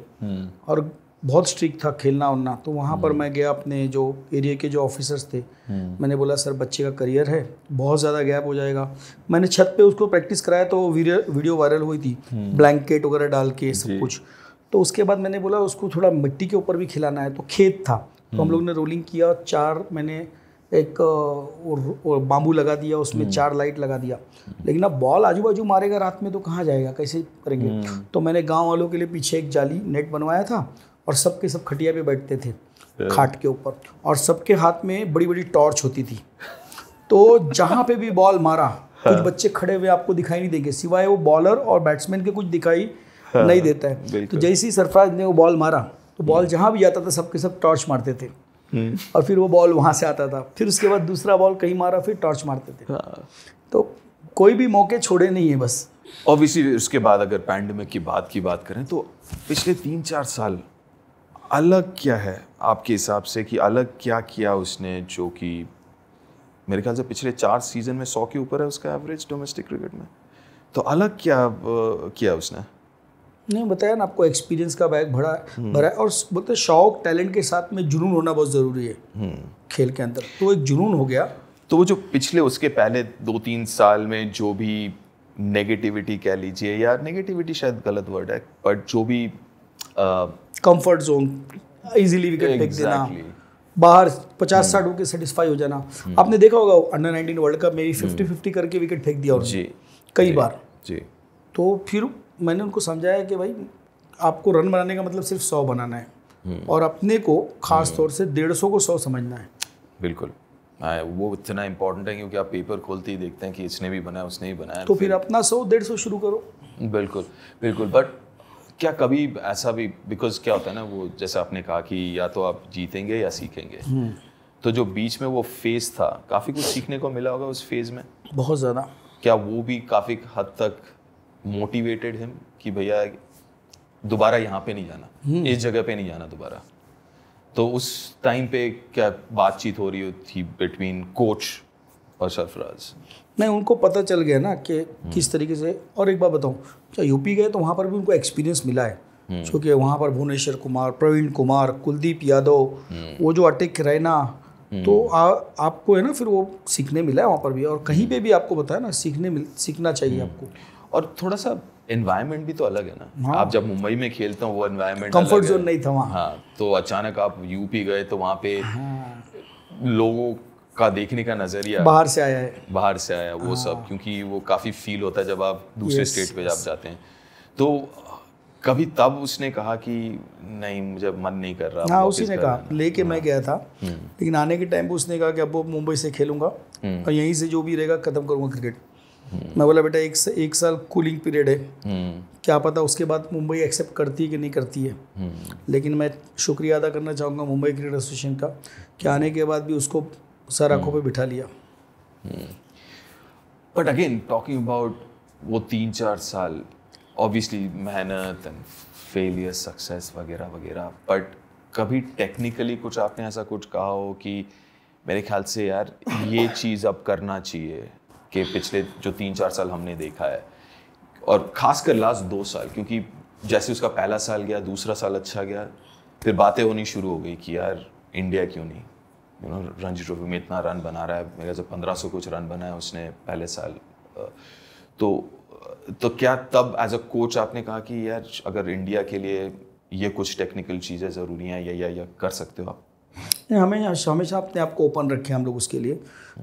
और बहुत स्ट्रिक्ट था खेलना उलना तो वहाँ पर हम्म। मैं गया अपने जो एरिया के जो ऑफिसर्स थे हम्म। मैंने बोला सर बच्चे का करियर है बहुत ज़्यादा गैप हो जाएगा मैंने छत पे उसको प्रैक्टिस कराया तो वीडियो वायरल हुई थी ब्लैंकेट हम्म। वगैरह डाल के सब कुछ तो उसके बाद मैंने बोला उसको थोड़ा मिट्टी के ऊपर भी खिलाना है तो खेत था तो हम लोग ने रोलिंग किया चार मैंने एक बाम्बू लगा दिया उसमें चार लाइट लगा दिया लेकिन अब बॉल आजू बाजू मारेगा रात में तो कहाँ जाएगा कैसे करेंगे तो मैंने गांव वालों के लिए पीछे एक जाली नेट बनवाया था और सबके सब खटिया पे बैठते थे खाट के ऊपर और सबके हाथ में बड़ी बड़ी टॉर्च होती थी तो जहाँ पे भी बॉल मारा हाँ। कुछ बच्चे खड़े हुए आपको दिखाई नहीं देंगे सिवाय वो बॉलर और बैट्समैन के कुछ दिखाई हाँ। नहीं देता है तो जैसे ही सरफराज ने वो बॉल मारा तो hmm. बॉल जहाँ भी जाता था सबके सब टॉर्च मारते थे hmm. और फिर वो बॉल वहाँ से आता था फिर उसके बाद दूसरा बॉल कहीं मारा फिर टॉर्च मारते थे हाँ। तो कोई भी मौके छोड़े नहीं है बस ऑब्वियसली उसके बाद अगर पैंडमिक की बात की बात करें तो पिछले तीन चार साल अलग क्या है आपके हिसाब से कि अलग क्या किया उसने जो कि मेरे ख्याल से पिछले चार सीज़न में सौ के ऊपर है उसका एवरेज डोमेस्टिक क्रिकेट में तो अलग क्या किया उसने नहीं बताया ना आपको एक्सपीरियंस का बैग भरा हम्म। भरा है और बोलते शौक टैलेंट के साथ में जुनून होना बहुत ज़रूरी है हम्म। खेल के अंदर तो एक जुनून हो गया तो वो जो पिछले उसके पहले दो तीन साल में जो भी नेगेटिविटी कह लीजिए या नेगेटिविटी शायद गलत वर्ड है बट जो भी कंफर्ट जोन इजीली विकेट फेंक देना बाहर पचास hmm. साठ विकेट सेटिस्फाई हो जाना hmm. आपने देखा होगा अंडर नाइनटीन वर्ल्ड कप में भी फिफ्टी फिफ्टी करके विकेट फेंक दिया और जी कई बार जी तो फिर मैंने उनको समझाया कि भाई आपको रन बनाने का मतलब सिर्फ सौ बनाना है hmm. और अपने को खास तौर से डेढ़ सौ को सौ समझना है बिल्कुल आ, वो इतना इम्पोर्टेंट है क्योंकि आप पेपर खोलते ही देखते हैं कि इसने भी बनाया उसने भी बनाया तो फिर अपना सौ डेढ़ सौ शुरू करो बिल्कुल बिल्कुल बट क्या कभी ऐसा भी बिकॉज क्या होता है ना वो जैसे आपने कहा कि या तो आप जीतेंगे या सीखेंगे हम्म। तो जो बीच में वो फेज़ था काफ़ी कुछ सीखने को मिला होगा उस फेज़ में बहुत ज़्यादा क्या वो भी काफ़ी हद तक मोटिवेटेड हिम कि भैया दोबारा यहाँ पे नहीं जाना हम्म। इस जगह पे नहीं जाना दोबारा तो उस टाइम पे क्या बातचीत हो रही थी बिटवीन कोच और सरफराज नहीं उनको पता चल गया ना कि किस तरीके से और एक बात बताऊँ क्या यूपी गए तो वहाँ पर भी उनको एक्सपीरियंस मिला है हम्म। क्योंकि वहाँ पर भुवनेश्वर कुमार प्रवीण कुमार कुलदीप यादव हम्म। वो जो अटिक रैना हम्म। तो आ, आपको है ना फिर वो सीखने मिला है वहाँ पर भी और कहीं पे भी आपको बताया ना सीखने मिल सीखना चाहिए आपको और थोड़ा सा एनवायरनमेंट भी तो अलग है ना हाँ। आप जब मुंबई में खेलते हो वो एनवायरनमेंट कंफर्ट जोन नहीं था वहाँ हाँ तो अचानक आप यूपी गए तो वहाँ पे हाँ। लोगों का देखने का नजरिया बाहर से आया है बाहर से आया वो सब हाँ। क्योंकि वो काफ़ी फील होता है जब आप दूसरे स्टेट पे आप जाते हैं तो कभी तब उसने कहा कि नहीं मुझे मन नहीं कर रहा हाँ उसी ने कहा लेके मैं हाँ। गया था हम्म। लेकिन आने के टाइम पे उसने कहा कि अब वो मुंबई से खेलूंगा हम्म। और यहीं से जो भी रहेगा ख़त्म करूंगा क्रिकेट हम्म। मैं बोला बेटा एक एक साल कूलिंग पीरियड है क्या पता उसके बाद मुंबई एक्सेप्ट करती है कि नहीं करती है लेकिन मैं शुक्रिया अदा करना चाहूँगा मुंबई क्रिकेट एसोसिएशन का कि आने के बाद भी उसको सर आंखों हम्म। पे बिठा लिया बट अगेन टॉकिंग अबाउट वो तीन चार साल ऑब्वियसली मेहनत एंड फेलियर सक्सेस वगैरह वगैरह बट कभी टेक्निकली कुछ आपने ऐसा कुछ कहा हो कि मेरे ख्याल से यार ये चीज़ अब करना चाहिए कि पिछले जो तीन चार साल हमने देखा है और खासकर लास्ट दो साल क्योंकि जैसे उसका पहला साल गया दूसरा साल अच्छा गया फिर बातें होनी शुरू हो गई कि यार इंडिया क्यों नहीं यू नो रणजी ट्रॉफी में इतना रन बना रहा है मेरे से पंद्रह सौ कुछ रन बनाए उसने पहले साल तो तो क्या तब एज अ कोच आपने कहा कि यार अगर इंडिया के लिए ये कुछ टेक्निकल चीज़ें ज़रूरी हैं या, या या कर सकते हो आप हमें हमेशा अपने आप को ओपन रखे हम लोग उसके लिए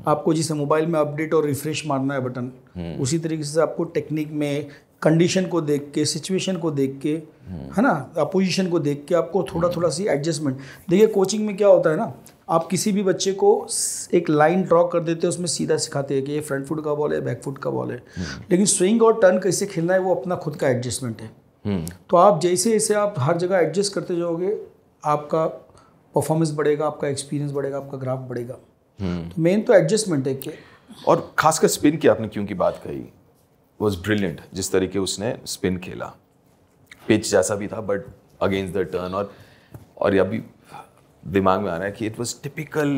आपको जिसे मोबाइल में अपडेट और रिफ्रेश मारना है बटन हम्म। उसी तरीके से आपको टेक्निक में कंडीशन को देख के सिचुएशन को देख के हम्म। है ना अपोजिशन को देख के आपको थोड़ा थोड़ा हम्म। सी एडजस्टमेंट देखिए कोचिंग में क्या होता है ना आप किसी भी बच्चे को एक लाइन ड्रॉ कर देते हैं उसमें सीधा सिखाते हैं कि ये फ्रंट फुट का बॉल है बैक फुट का बॉल है हम्म। लेकिन स्विंग और टर्न कैसे खेलना है वो अपना खुद का एडजस्टमेंट है हम्म। तो आप जैसे जैसे आप हर जगह एडजस्ट करते जाओगे आपका परफॉर्मेंस बढ़ेगा आपका एक्सपीरियंस बढ़ेगा आपका ग्राफ बढ़ेगा हम्म। तो मेन तो एडजस्टमेंट है कि और खासकर स्पिन की आपने क्योंकि बात कही वॉज ब्रिलियंट जिस तरीके उसने स्पिन खेला पिच जैसा भी था बट अगेंस्ट द टर्न और और अभी दिमाग में आ रहा है कि इट वॉज टिपिकल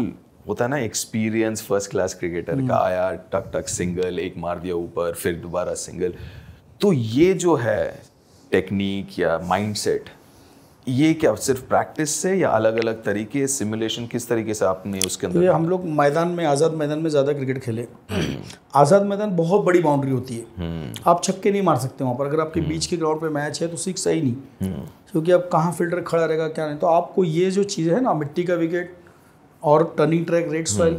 होता ना एक्सपीरियंस फर्स्ट क्लास क्रिकेटर का हम्म। आया टक टक सिंगल एक मार दिया ऊपर फिर दोबारा सिंगल तो ये जो है टेक्निक या माइंडसेट ये क्या सिर्फ प्रैक्टिस से या अलग अलग तरीके सिमुलेशन किस तरीके से आपने उसके अंदर हम लोग मैदान में आज़ाद मैदान में ज़्यादा क्रिकेट खेले हम्म। आज़ाद मैदान बहुत बड़ी बाउंड्री होती है हम्म। आप छक्के नहीं मार सकते वहाँ पर अगर आपके बीच के ग्राउंड पे मैच है तो सिक्स है ही नहीं क्योंकि अब कहाँ फिल्टर खड़ा रहेगा क्या नहीं तो आपको ये जो चीज़ें हैं ना मिट्टी का विकेट और टर्निंग ट्रैक रेड सॉइल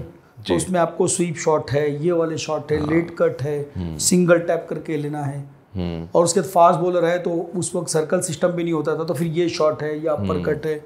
तो उसमें आपको स्वीप शॉट है ये वाले शॉट है लेट हाँ। कट है सिंगल हम्म। टैप करके लेना है हम्म। और उसके बाद फास्ट बॉलर है तो उस वक्त सर्कल सिस्टम भी नहीं होता था तो फिर ये शॉट है या अपर कट है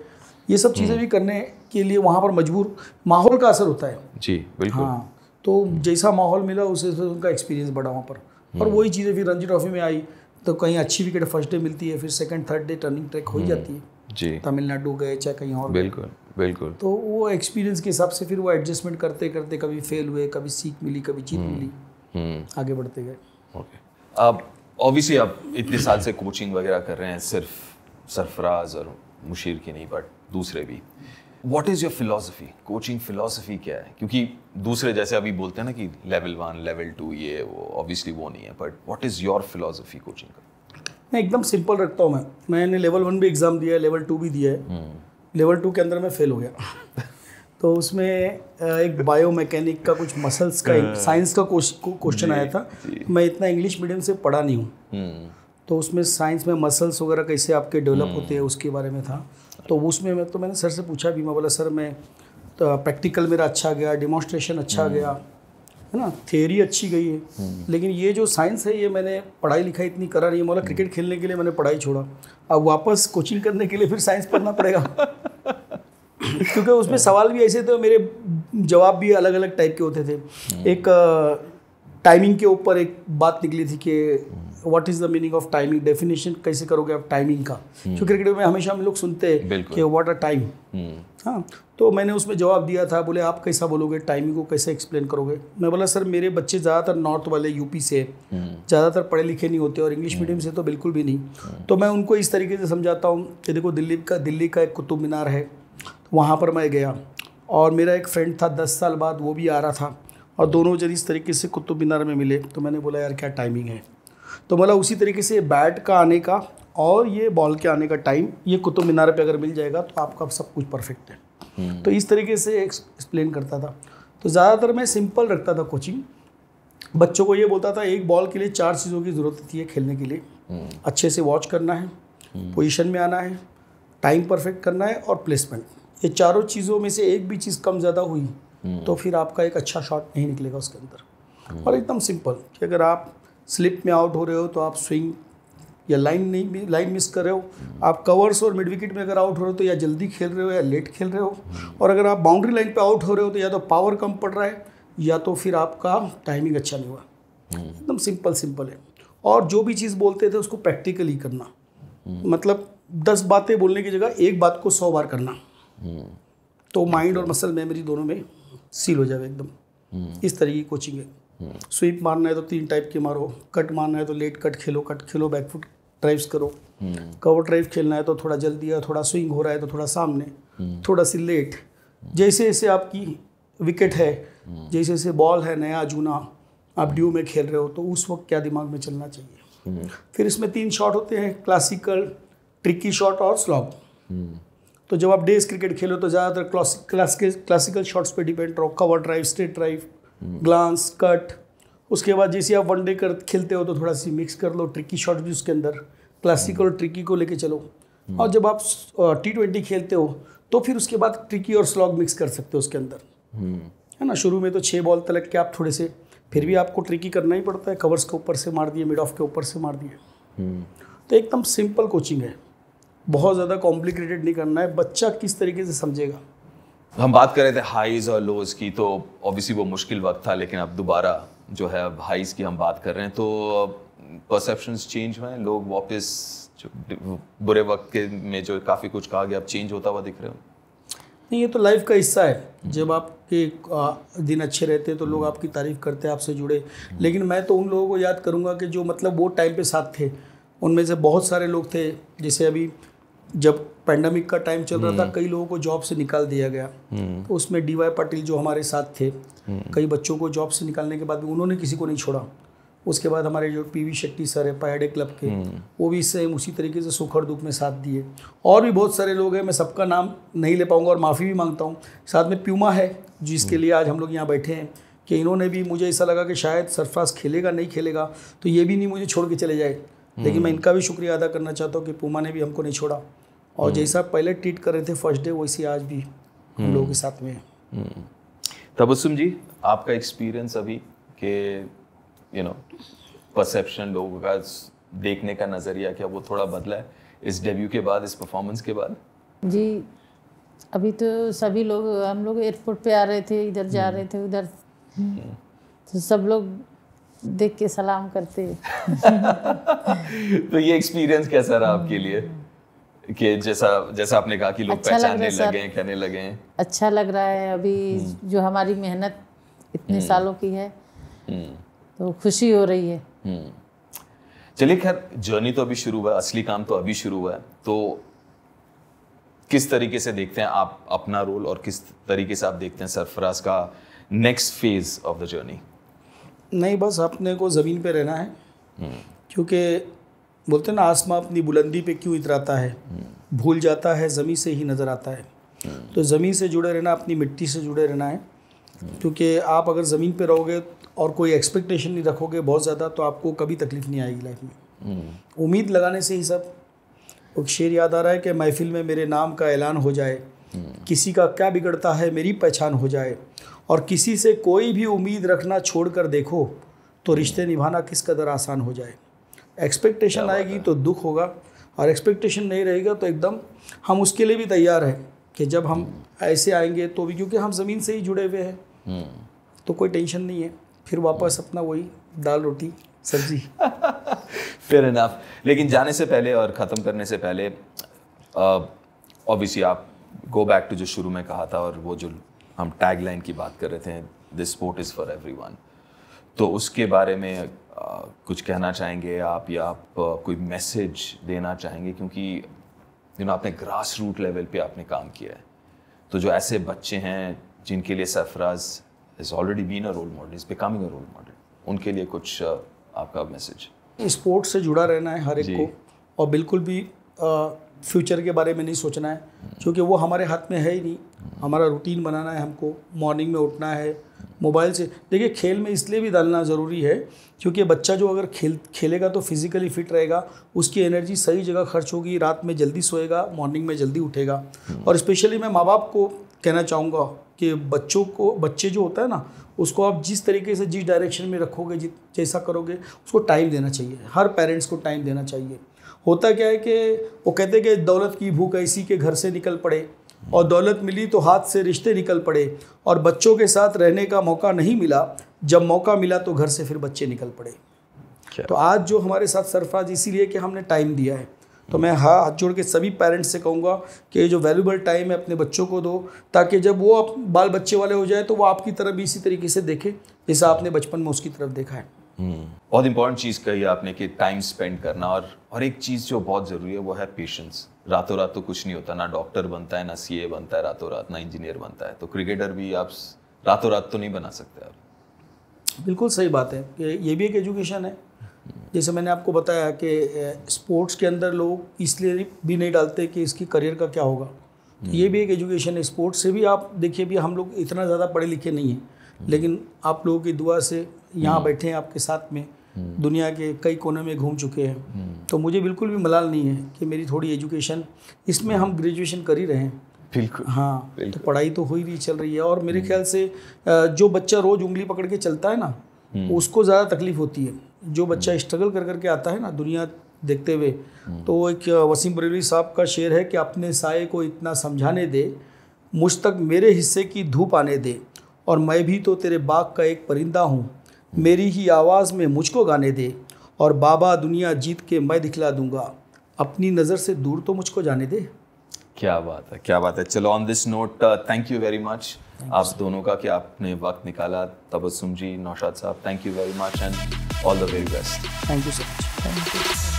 ये सब चीज़ें हम्म। भी करने के लिए वहाँ पर मजबूर माहौल का असर होता है जी बिल्कुल हाँ तो जैसा माहौल मिला उस उनका एक्सपीरियंस बढ़ा वहाँ पर और वही चीज़ें फिर रणजी ट्रॉफी में आई तो कहीं अच्छी विकेट फर्स्ट डे मिलती है फिर second third day turning track हो ही हम्म, जाती है जी तमिलनाडु गए चाहे कहीं और बिल्कुल बिल्कुल तो वो एक्सपीरियंस के हिसाब से फिर वो एडजस्टमेंट करते करते कभी फेल हुए कभी सीख मिली कभी जीत हम्म, मिली हम्म। आगे बढ़ते गए ओके आप ऑब्वियसली आप इतने साल से कोचिंग वगैरह कर रहे हैं सिर्फ सरफराज और मुशीर की नहीं बट दूसरे भी what is your philosophy coaching philosophy क्या है क्योंकि दूसरे जैसे अभी बोलते हैं ना कि लेवल वन लेवल टू ये वो ऑब्वियसली वो नहीं है but what is your philosophy coaching का मैं एकदम सिंपल रखता हूँ मैं मैंने लेवल वन भी एग्ज़ाम दिया है लेवल टू भी दिया है लेवल हम्म। टू के अंदर मैं फेल हो गया तो उसमें एक बायो मैकेनिक का कुछ मसल्स का साइंस हाँ। का क्वेश्चन आया था मैं इतना इंग्लिश मीडियम से पढ़ा नहीं हूँ हम्म। तो उसमें साइंस में मसल्स वगैरह कैसे आपके डेवलप हम्म। होते हैं उसके बारे में था तो उसमें मैं तो मैंने सर से पूछा भी मैं बोला सर मैं तो प्रैक्टिकल मेरा अच्छा गया डिमॉन्स्ट्रेशन अच्छा हम्म। गया है ना थियोरी अच्छी गई है हम्म। लेकिन ये जो साइंस है ये मैंने पढ़ाई लिखाई इतनी करा नहीं है बोला क्रिकेट खेलने के लिए मैंने पढ़ाई छोड़ा अब वापस कोचिंग करने के लिए फिर साइंस पढ़ना पड़ेगा क्योंकि उसमें हाँ। सवाल भी ऐसे थे मेरे जवाब भी अलग अलग टाइप के होते थे हम्म। एक टाइमिंग के ऊपर एक बात निकली थी कि what is the meaning of timing definition कैसे करोगे आप टाइमिंग का हम्म। क्योंकि क्रिकेट में हमेशा हम लोग सुनते हैं कि व्हाट अ टाइम हाँ तो मैंने उसमें जवाब दिया था बोले आप कैसा बोलोगे टाइमिंग को कैसे एक्सप्लेन करोगे मैं बोला सर मेरे बच्चे ज़्यादातर नॉर्थ वाले यूपी से हम्म। ज़्यादातर पढ़े लिखे नहीं होते और इंग्लिश मीडियम हम्म। से तो बिल्कुल भी नहीं तो मैं उनको इस तरीके से समझाता हूँ कि देखो दिल्ली का दिल्ली का एक कुतुब मीनार है तो वहाँ पर मैं गया और मेरा एक फ्रेंड था दस साल बाद वो भी आ रहा था और दोनों जन इस तरीके से कुतुब मीनार में मिले तो मैंने बोला यार क्या टाइमिंग है तो मतलब उसी तरीके से बैट का आने का और ये बॉल के आने का टाइम ये कुतुब मीनार पे अगर मिल जाएगा तो आपका सब कुछ परफेक्ट है हम्म। तो इस तरीके से एक्सप्लेन करता था तो ज़्यादातर मैं सिंपल रखता था कोचिंग बच्चों को ये बोलता था एक बॉल के लिए चार चीज़ों की ज़रूरत होती है खेलने के लिए हम्म। अच्छे से वॉच करना है पोजिशन हम्म। में आना है टाइम परफेक्ट करना है और प्लेसमेंट ये चारों चीज़ों में से एक भी चीज़ कम ज़्यादा हुई तो फिर आपका एक अच्छा शॉट नहीं निकलेगा उसके अंदर और एकदम सिंपल कि अगर आप स्लिप में आउट हो रहे हो तो आप स्विंग या लाइन नहीं लाइन मिस कर रहे हो आप कवर्स और मिड विकेट में अगर आउट हो रहे हो तो या जल्दी खेल रहे हो या लेट खेल रहे हो और अगर आप बाउंड्री लाइन पे आउट हो रहे हो तो या तो पावर कम पड़ रहा है या तो फिर आपका टाइमिंग अच्छा नहीं हुआ एकदम सिंपल सिंपल है और जो भी चीज़ बोलते थे उसको प्रैक्टिकली करना मतलब दस बातें बोलने की जगह एक बात को सौ बार करना तो माइंड और मसल मेमोरी दोनों में सील हो जाएगा एकदम इस तरह की कोचिंग है स्वीप मारना है तो तीन टाइप के मारो कट मारना है तो लेट कट खेलो कट खेलो बैकफुट ड्राइव्स करो कवर ड्राइव खेलना है तो थोड़ा जल्दी है थोड़ा स्विंग हो रहा है तो थोड़ा सामने थोड़ा सी लेट जैसे जैसे आपकी विकेट है जैसे जैसे बॉल है नया जूना आप ड्यू में खेल रहे हो तो उस वक्त क्या दिमाग में चलना चाहिए फिर इसमें तीन शॉट होते हैं क्लासिकल ट्रिकी शॉट और स्लॉग तो जब आप डेज क्रिकेट खेलो तो ज़्यादातर क्लासिकल क्लासिकल शॉट्स पे डिपेंड रहो cover drive straight drive glance cut उसके बाद जैसे आप वनडे कर खेलते हो तो थोड़ा सी मिक्स कर लो ट्रिकी शॉट भी उसके अंदर क्लासिकल और ट्रिकी को लेके चलो हम्म। और जब आप टी ट्वेंटी खेलते हो तो फिर उसके बाद ट्रिकी और स्लॉग मिक्स कर सकते हो उसके अंदर हम्म। है ना शुरू में तो छः बॉल तलक के आप थोड़े से फिर भी आपको ट्रिकी करना ही पड़ता है कवर्स के ऊपर से मार दिए मिड ऑफ के ऊपर से मार दिए हम्म। तो एकदम सिंपल कोचिंग है बहुत ज़्यादा कॉम्प्लिकेटेड नहीं करना है बच्चा किस तरीके से समझेगा हम बात कर रहे थे हाइज और लोज की तो ऑब्वियसली वो मुश्किल वक्त था लेकिन अब दोबारा जो है अब हाइज की हम बात कर रहे हैं तो परसेप्शन चेंज हुए हैं लोग वापस जो बुरे वक्त के में जो काफ़ी कुछ कहा गया अब चेंज होता हुआ दिख रहे हो नहीं ये तो लाइफ का हिस्सा है हम्म। जब आपके दिन अच्छे रहते हैं तो लोग हम्म। आपकी तारीफ़ करते हैं आपसे जुड़े हम्म। लेकिन मैं तो उन लोगों को याद करूँगा कि जो मतलब वो टाइम पे साथ थे उनमें से बहुत सारे लोग थे जैसे अभी जब पैंडमिक का टाइम चल रहा था हम्म। कई लोगों को जॉब से निकाल दिया गया हम्म। तो उसमें डी वाई पाटिल जो हमारे साथ थे हम्म। कई बच्चों को जॉब से निकालने के बाद भी उन्होंने किसी को नहीं छोड़ा उसके बाद हमारे जो पीवी शेट्टी सर है पहाड़े क्लब के वो भी इससे उसी तरीके से सुख और दुख में साथ दिए और भी बहुत सारे लोग हैं मैं सबका नाम नहीं ले पाऊंगा और माफ़ी भी मांगता हूँ साथ में प्यूमा है जिसके लिए आज हम लोग यहाँ बैठे हैं कि इन्होंने भी मुझे ऐसा लगा कि शायद सरफराज खेलेगा नहीं खेलेगा तो ये भी नहीं मुझे छोड़ के चले जाए लेकिन मैं इनका भी शुक्रिया अदा करना चाहता हूँ कि पूमा ने भी हमको नहीं छोड़ा और हम्म। जैसा पहले ट्रीट कर रहे थे फर्स्ट डे वैसे आज भी हम लोगों के हम्म। साथ में हम्म। तबस्सुम जी आपका एक्सपीरियंस अभी के यू नो परसेप्शन लोगों का देखने का नज़रिया क्या वो थोड़ा बदला है इस डेब्यू के बाद इस परफॉर्मेंस के बाद जी अभी तो सभी लोग हम लोग एयरपोर्ट पे आ रहे थे इधर जा रहे थे उधर तो सब लोग देख के सलाम करते तो ये एक्सपीरियंस कैसा रहा आपके लिए कि जैसा जैसा आपने कहा कि लोग अच्छा पहचानने लग लगे कहने लगे अच्छा लग रहा है अभी हम्म। जो हमारी मेहनत इतने हम्म। सालों की है हम्म। तो खुशी हो रही है चलिए खैर जर्नी तो अभी शुरू हुआ असली काम तो अभी शुरू हुआ है तो किस तरीके से देखते हैं आप अपना रोल और किस तरीके से आप देखते हैं सरफराज का next phase of the journey नहीं बस अपने को ज़मीन पे रहना है क्योंकि बोलते ना आसमां अपनी बुलंदी पे क्यों इतराता है भूल जाता है ज़मीन से ही नज़र आता है तो ज़मीन से जुड़े रहना अपनी मिट्टी से जुड़े रहना है क्योंकि आप अगर ज़मीन पे रहोगे और कोई एक्सपेक्टेशन नहीं रखोगे बहुत ज़्यादा तो आपको कभी तकलीफ़ नहीं आएगी लाइफ में उम्मीद लगाने से ही सब एक शेर याद आ रहा है कि महफिल में मेरे नाम का ऐलान हो जाए किसी का क्या बिगड़ता है मेरी पहचान हो जाए और किसी से कोई भी उम्मीद रखना छोड़ कर देखो तो रिश्ते निभाना किस कदर आसान हो जाए एक्सपेक्टेशन आएगी तो दुख होगा और एक्सपेक्टेशन नहीं रहेगा तो एकदम हम उसके लिए भी तैयार हैं कि जब हम ऐसे आएंगे तो भी क्योंकि हम ज़मीन से ही जुड़े हुए हैं हम्म। तो कोई टेंशन नहीं है फिर वापस हम्म। अपना वही दाल रोटी सब्जी फिर इनाफ लेकिन जाने से पहले और ख़त्म करने से पहले ऑब्वियसली आप गो बैक टू जो शुरू में कहा था और वो जो हम टैग लाइन की बात कर रहे थे this sport is for everyone तो उसके बारे में आ, कुछ कहना चाहेंगे आप या आप आ, कोई मैसेज देना चाहेंगे क्योंकि यू नो आपने ग्रास रूट लेवल पे आपने काम किया है तो जो ऐसे बच्चे हैं जिनके लिए Sarfaraz is already been a role model is becoming a role model उनके लिए कुछ आपका मैसेज स्पोर्ट्स से जुड़ा रहना है हर एक को और बिल्कुल भी आ, फ्यूचर के बारे में नहीं सोचना है हम्म। क्योंकि वो हमारे हाथ में है ही नहीं हमारा रूटीन बनाना है हमको मॉर्निंग में उठना है मोबाइल से देखिए खेल में इसलिए भी डालना ज़रूरी है क्योंकि बच्चा जो अगर खेल खेलेगा तो फिजिकली फिट रहेगा उसकी एनर्जी सही जगह खर्च होगी रात में जल्दी सोएगा मॉर्निंग में जल्दी उठेगा हम्म। और स्पेशली मैं माँ बाप को कहना चाहूँगा कि बच्चों को बच्चे जो होता है ना उसको आप जिस तरीके से जिस डायरेक्शन में रखोगे जित जैसा करोगे उसको टाइम देना चाहिए हर पेरेंट्स को टाइम देना चाहिए होता क्या है कि वो कहते हैं कि दौलत की भूख ऐसी के घर से निकल पड़े और दौलत मिली तो हाथ से रिश्ते निकल पड़े और बच्चों के साथ रहने का मौका नहीं मिला जब मौका मिला तो घर से फिर बच्चे निकल पड़े तो आज जो हमारे साथ सरफराज इसीलिए कि हमने टाइम दिया है तो मैं हाँ हाथ जोड़ के सभी पेरेंट्स से कहूँगा कि जो वैल्यूबल टाइम है अपने बच्चों को दो ताकि जब वो आप बाल बच्चे वाले हो जाए तो वो आपकी तरफ भी इसी तरीके से देखे जैसा आपने बचपन में उसकी तरफ देखा है हम्म। बहुत इंपॉर्टेंट चीज़ कही आपने कि टाइम स्पेंड करना और और एक चीज़ जो बहुत ज़रूरी है वो है पेशेंस रातों रात तो कुछ नहीं होता ना डॉक्टर बनता है ना सीए बनता है रातों रात ना इंजीनियर बनता है तो क्रिकेटर भी आप रातों रात तो नहीं बना सकते आप बिल्कुल सही बात है ये भी एक एजुकेशन है जैसे मैंने आपको बताया कि स्पोर्ट्स के अंदर लोग इसलिए भी नहीं डालते कि इसकी करियर का क्या होगा हम्म। ये भी एक एजुकेशन है स्पोर्ट्स से भी आप देखिए भी हम लोग इतना ज़्यादा पढ़े लिखे नहीं हैं लेकिन आप लोगों की दुआ से यहाँ हम्म। बैठे हैं आपके साथ में हम्म। दुनिया के कई कोने में घूम चुके हैं हम्म। तो मुझे बिल्कुल भी मलाल नहीं है कि मेरी थोड़ी एजुकेशन इसमें हम ग्रेजुएशन कर ही रहे हैं बिल्कुल हाँ बिल्कुल। तो पढ़ाई तो हो ही रही चल रही है और मेरे हम्म। ख्याल से जो बच्चा रोज़ उंगली पकड़ के चलता है ना उसको ज़्यादा तकलीफ होती है जो बच्चा स्ट्रगल कर करके आता है ना दुनिया देखते हुए तो एक वसीम बरेली साहब का शेर है कि अपने साय को इतना समझाने दे मुझ तक मेरे हिस्से की धूप आने दे और मैं भी तो तेरे बाग का एक परिंदा हूँ मेरी ही आवाज़ में मुझको गाने दे और बाबा दुनिया जीत के मैं दिखला दूंगा अपनी नज़र से दूर तो मुझको जाने दे क्या बात है क्या बात है चलो on this note thank you very much आप दोनों का कि आपने वक्त निकाला Tabassum ji Naushad sahab thank you very much and all the very best thank you so much thank you